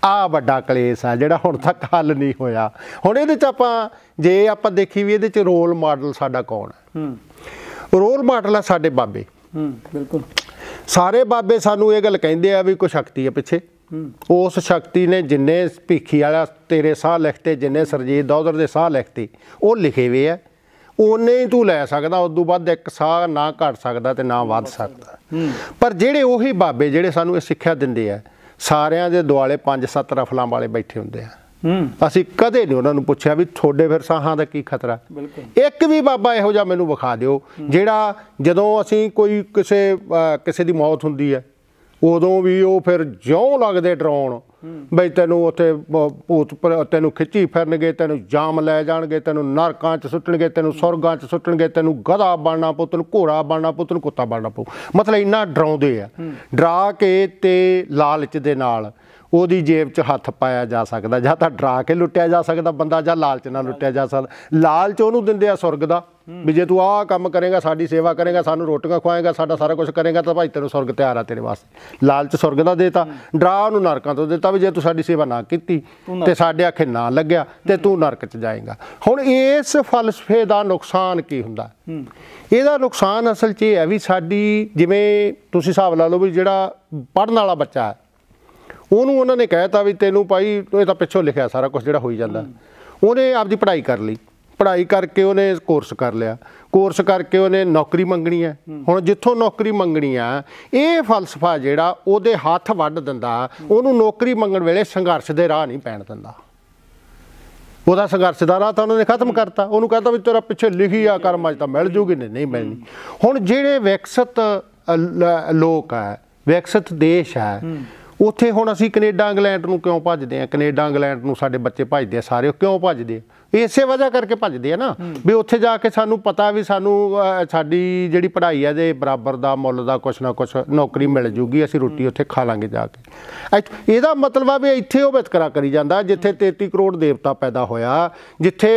ਆ ਵੱਡਾ ਕਲੇਸ਼ ਆ ਜਿਹੜਾ ਹੁਣ ਤੱਕ ਹੱਲ ਨਹੀਂ ਹੋਇਆ ਹੁਣ ਇਹਦੇ ਚ ਆਪਾਂ ਜੇ ਆਪਾਂ ਦੇਖੀ ਵੀ ਇਹਦੇ ਚ ਰੋਲ ਮਾਡਲ ਸਾਡਾ ਕੌਣ ਹੈ ਰੋਲ ਮਾਡਲ ਆ ਸਾਡੇ ਬਾਬੇ ਹੂੰ ਬਿਲਕੁਲ ਸਾਰੇ ਬਾਬੇ ਸਾਨੂੰ ਇਹ ਗੱਲ ਕਹਿੰਦੇ ਆ ਵੀ ਕੋਈ ਸ਼ਕਤੀ ਆ ਪਿੱਛੇ ਉਸ ਸ਼ਕਤੀ ਨੇ ਜਿੰਨੇ ਭੀਖੀ ਵਾਲਾ ਤੇਰੇ ਸਾਹ ਲਿਖਤੇ ਜਿੰਨੇ ਸਰਜੀਤ ਦੌਦਰ ਦੇ ਸਾਹ ਲਿਖਤੇ ਉਹ ਲਿਖੇ ਵੇ ਆ ਉਹਨੇ ਹੀ ਤੂੰ ਲੈ ਸਕਦਾ ਉਸ ਤੋਂ ਵੱਧ ਇੱਕ ਸਾਹ ਨਾ ਘਟ ਸਕਦਾ ਤੇ ਨਾ ਵੱਧ ਸਕਦਾ ਪਰ ਜਿਹੜੇ ਉਹੀ ਬਾਬੇ ਜਿਹੜੇ ਸਾਨੂੰ ਇਹ ਸਿੱਖਿਆ ਦਿੰਦੇ ਆ ਸਾਰਿਆਂ ਦੇ ਦੁਆਲੇ 5-7 ਰਫਲਾਂ ਵਾਲੇ ਬੈਠੇ ਹੁੰਦੇ ਆ ਅਸੀਂ ਕਦੇ ਨਹੀਂ ਉਹਨਾਂ ਨੂੰ ਪੁੱਛਿਆ ਵੀ ਤੁਹਾਡੇ ਫਿਰ ਸਾਹਾਂ ਦਾ ਕੀ ਖਤਰਾ ਇੱਕ ਵੀ ਬਾਬਾ ਇਹੋ ਜਿਹਾ ਮੈਨੂੰ ਵਿਖਾ ਦਿਓ ਜਿਹੜਾ ਜਦੋਂ ਅਸੀਂ ਕੋਈ ਕਿਸੇ ਕਿਸੇ ਦੀ ਮੌਤ ਹੁੰਦੀ ਹੈ ਉਦੋਂ ਵੀ ਉਹ ਫਿਰ ਜਿਉਂ ਲੱਗਦੇ ਡਰਾਉਣ ਬਈ ਤੈਨੂੰ ਉੱਥੇ ਭੂਤ ਤੈਨੂੰ ਖਿੱਚੀ ਫਿਰਨਗੇ ਤੈਨੂੰ ਜਾਮ ਲੈ ਜਾਣਗੇ ਤੈਨੂੰ ਨਰਕਾਂ 'ਚ ਸੁੱਟਣਗੇ ਤੈਨੂੰ ਸੁਰਗਾਂ 'ਚ ਸੁੱਟਣਗੇ ਤੈਨੂੰ ਗਧਾ ਬਣਨਾ ਪੁੱਤ ਨੂੰ ਘੋੜਾ ਬਣਨਾ ਪੁੱਤ ਨੂੰ ਕੁੱਤਾ ਬਣਨਾ ਪਊ ਮਤਲਬ ਇੰਨਾ ਡਰਾਉਂਦੇ ਆ ਡਰਾ ਕੇ ਤੇ ਲਾਲਚ ਦੇ ਨਾਲ ਉਹਦੀ ਜੇਬ 'ਚ ਹੱਥ ਪਾਇਆ ਜਾ ਸਕਦਾ ਜਾਂ ਤਾਂ ਡਰਾ ਕੇ ਲੁੱਟਿਆ ਜਾ ਸਕਦਾ ਬੰਦਾ ਜਾਂ ਲਾਲਚ ਨਾਲ ਲੁੱਟਿਆ ਜਾ ਸਕਦਾ ਲਾਲਚ ਉਹਨੂੰ ਦਿੰਦੇ ਆ ਸੁਰਗ ਦਾ ਵੀ ਜੇ ਤੂੰ ਆਹ ਕੰਮ ਕਰੇਗਾ ਸਾਡੀ ਸੇਵਾ ਕਰੇਗਾ ਸਾਨੂੰ ਰੋਟੀਆਂ ਖਵਾਏਗਾ ਸਾਡਾ ਸਾਰਾ ਕੁਝ ਕਰੇਗਾ ਤਾਂ ਭਾਈ ਤੈਨੂੰ ਸੁਰਗ ਤਿਆਰ ਆ ਤੇਰੇ ਵਾਸਤੇ ਲਾਲਚ ਸੁਰਗ ਦਾ ਦੇਤਾ ਡਰਾ ਉਹਨੂੰ ਨਰਕਾਂ ਤੋਂ ਦੇਤਾ ਵੀ ਜੇ ਤੂੰ ਸਾਡੀ ਸੇਵਾ ਨਾ ਕੀਤੀ ਤੇ ਸਾਡੇ ਆਖੇ ਨਾ ਲੱਗਿਆ ਤੇ ਤੂੰ ਨਰਕ 'ਚ ਜਾਏਗਾ ਹੁਣ ਇਸ ਫਲਸਫੇ ਦਾ ਨੁਕਸਾਨ ਕੀ ਹੁੰਦਾ ਇਹਦਾ ਨੁਕਸਾਨ ਅਸਲ 'ਚ ਇਹ ਹੈ ਵੀ ਸਾਡੀ ਜਿਵੇਂ ਤੁਸੀਂ ਹਿਸਾਬ ਲਾ ਲਓ ਵੀ ਜਿਹੜਾ ਪੜਨ ਵਾਲਾ ਬੱਚਾ ਹੈ ਉਹਨੂੰ ਉਹਨਾਂ ਨੇ ਕਹਿਤਾ ਵੀ ਤੈਨੂੰ ਭਾਈ ਇਹ ਤਾਂ ਪਿੱਛੋਂ ਲਿਖਿਆ ਸਾਰਾ ਕੁਝ ਜਿਹੜਾ ਹੋਈ ਜਾਂਦਾ ਉਹਨੇ ਆਪਦੀ ਪੜ੍ਹਾਈ ਕਰ ਲਈ ਪੜ੍ਹਾਈ ਕਰਕੇ ਉਹਨੇ ਕੋਰਸ ਕਰ ਲਿਆ ਕੋਰਸ ਕਰਕੇ ਉਹਨੇ ਨੌਕਰੀ ਮੰਗਣੀ ਹੈ ਹੁਣ ਜਿੱਥੋਂ ਨੌਕਰੀ ਮੰਗਣੀ ਆ ਇਹ ਫਲਸਫਾ ਜਿਹੜਾ ਉਹਦੇ ਹੱਥ ਵੱਢ ਦਿੰਦਾ ਉਹਨੂੰ ਨੌਕਰੀ ਮੰਗਣ ਵੇਲੇ ਸੰਘਰਸ਼ ਦੇ ਰਾਹ ਨਹੀਂ ਪੈਣ ਦਿੰਦਾ ਉਹਦਾ ਸੰਘਰਸ਼ ਦਾ ਰਾਹ ਤਾਂ ਉਹਨਾਂ ਨੇ ਖਤਮ ਕਰਤਾ ਉਹਨੂੰ ਕਹਿੰਦਾ ਵੀ ਤੇਰਾ ਪਿੱਛੇ ਲਿਖੀ ਆ ਕਰਮ ਅਜ ਤਾਂ ਮਿਲ ਜੂਗੀ ਨਹੀਂ ਨਹੀਂ ਮਿਲਣੀ ਹੁਣ ਜਿਹੜੇ ਵਿਕਸਿਤ ਲੋਕ ਆ ਵਿਕਸਿਤ ਦੇਸ਼ ਆ ਉੱਥੇ ਹੁਣ ਅਸੀਂ ਕੈਨੇਡਾ ਇੰਗਲੈਂਡ ਨੂੰ ਕਿਉਂ ਭੱਜਦੇ ਆ ਕੈਨੇਡਾ ਇੰਗਲੈਂਡ ਨੂੰ ਸਾਡੇ ਬੱਚੇ ਭੱਜਦੇ ਆ ਸਾਰੇ ਕਿਉਂ ਭੱਜਦੇ ਇਸੇ ਵਜ੍ਹਾ ਕਰਕੇ ਭੱਜਦੇ ਆ ਨਾ ਵੀ ਉੱਥੇ ਜਾ ਕੇ ਸਾਨੂੰ ਪਤਾ ਵੀ ਸਾਨੂੰ ਸਾਡੀ ਜਿਹੜੀ ਪੜ੍ਹਾਈ ਆ ਦੇ ਬਰਾਬਰ ਦਾ ਮੁੱਲ ਦਾ ਕੁਛ ਨਾ ਕੁਛ ਨੌਕਰੀ ਮਿਲ ਜੂਗੀ ਅਸੀਂ ਰੋਟੀ ਉੱਥੇ ਖਾ ਲਾਂਗੇ ਜਾ ਕੇ ਇਹਦਾ ਮਤਲਬ ਆ ਵੀ ਇੱਥੇ ਉਹ ਵਿਤਕਰਾ ਕਰੀ ਜਾਂਦਾ ਜਿੱਥੇ 33 ਕਰੋੜ ਦੇਵਤਾ ਪੈਦਾ ਹੋਇਆ ਜਿੱਥੇ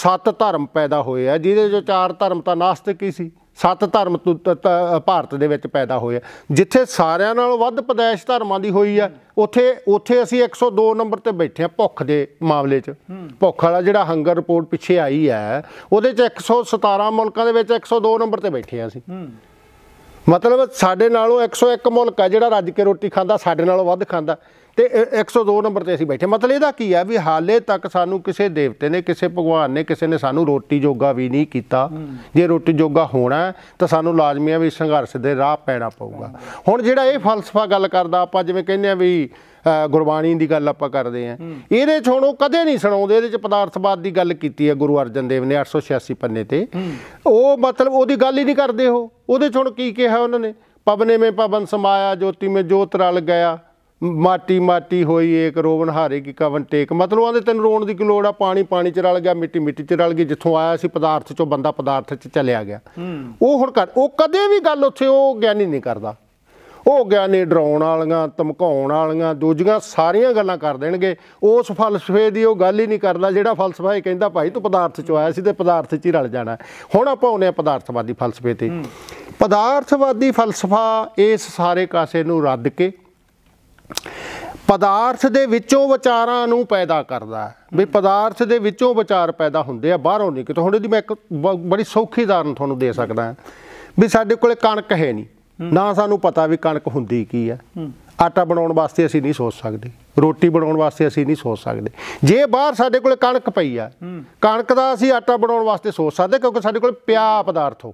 ਸੱਤ ਧਰਮ ਪੈਦਾ ਹੋਏ ਆ ਜਿਹਦੇ ਜੋ ਚਾਰ ਧਰਮ ਤਾਂ ਨਾਸਤਿਕ ਹੀ ਸੀ ਸੱਤ ਧਰਮ ਭਾਰਤ ਦੇ ਵਿੱਚ ਪੈਦਾ ਹੋਏ ਆ ਜਿੱਥੇ ਸਾਰਿਆਂ ਨਾਲੋਂ ਵੱਧ ਪਦੇਸ਼ ਧਰਮਾਂ ਦੀ ਹੋਈ ਆ ਉਥੇ ਉਥੇ ਅਸੀਂ 102 ਨੰਬਰ ਤੇ ਬੈਠੇ ਆ ਭੁੱਖ ਦੇ ਮਾਮਲੇ 'ਚ ਭੁੱਖ ਵਾਲਾ ਜਿਹੜਾ ਹੰਗਰ ਰਿਪੋਰਟ ਪਿੱਛੇ ਆਈ ਹੈ ਉਹਦੇ 'ਚ 117 ਮੁਲਕਾਂ ਦੇ ਵਿੱਚ 102 ਨੰਬਰ ਤੇ ਬੈਠੇ ਆ ਅਸੀਂ ਮਤਲਬ ਸਾਡੇ ਨਾਲੋਂ 101 ਮੁਲਕ ਆ ਜਿਹੜਾ ਰੱਜ ਕੇ ਰੋਟੀ ਖਾਂਦਾ ਸਾਡੇ ਨਾਲੋਂ ਵੱਧ ਖਾਂਦਾ ਤੇ 102 ਨੰਬਰ ਤੇ ਅਸੀਂ ਬੈਠੇ ਮਤਲਬ ਇਹਦਾ ਕੀ ਹੈ ਵੀ ਹਾਲੇ ਤੱਕ ਸਾਨੂੰ ਕਿਸੇ ਦੇਵਤੇ ਨੇ ਕਿਸੇ ਭਗਵਾਨ ਨੇ ਕਿਸੇ ਨੇ ਸਾਨੂੰ ਰੋਟੀ ਜੋਗਾ ਵੀ ਨਹੀਂ ਕੀਤਾ ਜੇ ਰੋਟੀ ਜੋਗਾ ਹੋਣਾ ਤਾਂ ਸਾਨੂੰ ਲਾਜ਼ਮੀ ਹੈ ਵੀ ਸੰਘਰਸ਼ ਦੇ ਰਾਹ ਪੈਣਾ ਪਊਗਾ ਹੁਣ ਜਿਹੜਾ ਇਹ ਫਲਸਫਾ ਗੱਲ ਕਰਦਾ ਆਪਾਂ ਜਿਵੇਂ ਕਹਿੰਦੇ ਆ ਵੀ ਗੁਰਬਾਣੀ ਦੀ ਗੱਲ ਆਪਾਂ ਕਰਦੇ ਆ ਇਹਦੇ ਚ ਹੁਣ ਉਹ ਕਦੇ ਨਹੀਂ ਸੁਣਾਉਂਦੇ ਇਹਦੇ ਚ ਪਦਾਰਥਵਾਦ ਦੀ ਗੱਲ ਕੀਤੀ ਹੈ ਗੁਰੂ ਅਰਜਨ ਦੇਵ ਨੇ 886 ਪੰਨੇ ਤੇ ਉਹ ਮਤਲਬ ਉਹਦੀ ਗੱਲ ਹੀ ਨਹੀਂ ਕਰਦੇ ਉਹ ਉਹਦੇ ਚ ਹੁਣ ਕੀ ਕਿਹਾ ਉਹਨਾਂ ਨੇ ਪਵਨੇ ਮੇ ਪਵਨ ਸਮਾਇਆ ਜੋਤੀ ਮੇ ਜੋਤ ਰਲ ਗਿਆ ਮਾਟੀ ਮਾਟੀ ਹੋਈ ਏਕ ਰੋਵਨ ਹਾਰੇ ਕੀ ਕਵਨ ਟੇਕ ਮਤਲਬ ਆਂਦੇ ਤੈਨੂੰ ਰੋਣ ਦੀ ਕੀ ਲੋੜ ਆ ਪਾਣੀ ਪਾਣੀ ਚ ਰਲ ਗਿਆ ਮਿੱਟੀ ਮਿੱਟੀ ਚ ਰਲ ਗਈ ਜਿੱਥੋਂ ਆਇਆ ਸੀ ਪਦਾਰਥ ਚੋਂ ਬੰਦਾ ਪਦਾਰਥ ਚ ਚਲਿਆ ਗਿਆ ਉਹ ਹੁਣ ਕਰ ਉਹ ਕਦੇ ਵੀ ਗੱਲ ਉੱਥੇ ਉਹ ਗਿਆਨੀ ਨਹੀਂ ਕਰਦਾ ਉਹ ਗਿਆਨੀ ਡਰਾਉਣ ਵਾਲੀਆਂ ਧਮਕਾਉਣ ਵਾਲੀਆਂ ਦੂਜੀਆਂ ਸਾਰੀਆਂ ਗੱਲਾਂ ਕਰ ਦੇਣਗੇ ਉਸ ਫਲਸਫੇ ਦੀ ਉਹ ਗੱਲ ਹੀ ਨਹੀਂ ਕਰਦਾ ਜਿਹੜਾ ਫਲਸਫਾ ਇਹ ਕਹਿੰਦਾ ਭਾਈ ਤੂੰ ਪਦਾਰਥ ਚੋਂ ਆਇਆ ਸੀ ਤੇ ਪਦਾਰਥ 'ਚ ਹੀ ਰਲ ਜਾਣਾ ਹੁਣ ਆਪਾਂ ਆਉਨੇ ਆ ਪਦਾਰਥਵਾਦੀ ਫਲਸਫੇ ਤੇ ਪਦਾਰਥਵਾਦੀ ਫਲਸਫਾ ਇਸ ਸਾਰੇ ਕਾਸੇ ਨੂੰ ਰੱਦ ਕੇ ਪਦਾਰਥ ਦੇ ਵਿੱਚੋਂ ਵਿਚਾਰਾਂ ਨੂੰ ਪੈਦਾ ਕਰਦਾ ਹੈ ਵੀ ਪਦਾਰਥ ਦੇ ਵਿੱਚੋਂ ਵਿਚਾਰ ਪੈਦਾ ਹੁੰਦੇ ਆ ਬਾਹਰੋਂ ਨਹੀਂ ਕਿਤੋਂ ਹੁਣ ਇਹਦੀ ਮੈਂ ਇੱਕ ਬੜੀ ਸੌਖੀ ਧਾਰਨ ਤੁਹਾਨੂੰ ਦੇ ਸਕਦਾ ਵੀ ਸਾਡੇ ਕੋਲੇ ਕਣਕ ਹੈ ਨਹੀਂ ਨਾ ਸਾਨੂੰ ਪਤਾ ਵੀ ਕਣਕ ਹੁੰਦੀ ਕੀ ਹੈ ਆਟਾ ਬਣਾਉਣ ਵਾਸਤੇ ਅਸੀਂ ਨਹੀਂ ਸੋਚ ਸਕਦੇ ਰੋਟੀ ਬਣਾਉਣ ਵਾਸਤੇ ਅਸੀਂ ਨਹੀਂ ਸੋਚ ਸਕਦੇ ਜੇ ਬਾਹਰ ਸਾਡੇ ਕੋਲੇ ਕਣਕ ਪਈ ਆ ਕਣਕ ਦਾ ਅਸੀਂ ਆਟਾ ਬਣਾਉਣ ਵਾਸਤੇ ਸੋਚ ਸਕਦੇ ਕਿਉਂਕਿ ਸਾਡੇ ਕੋਲ ਪਿਆ ਪਦਾਰਥ ਹੋ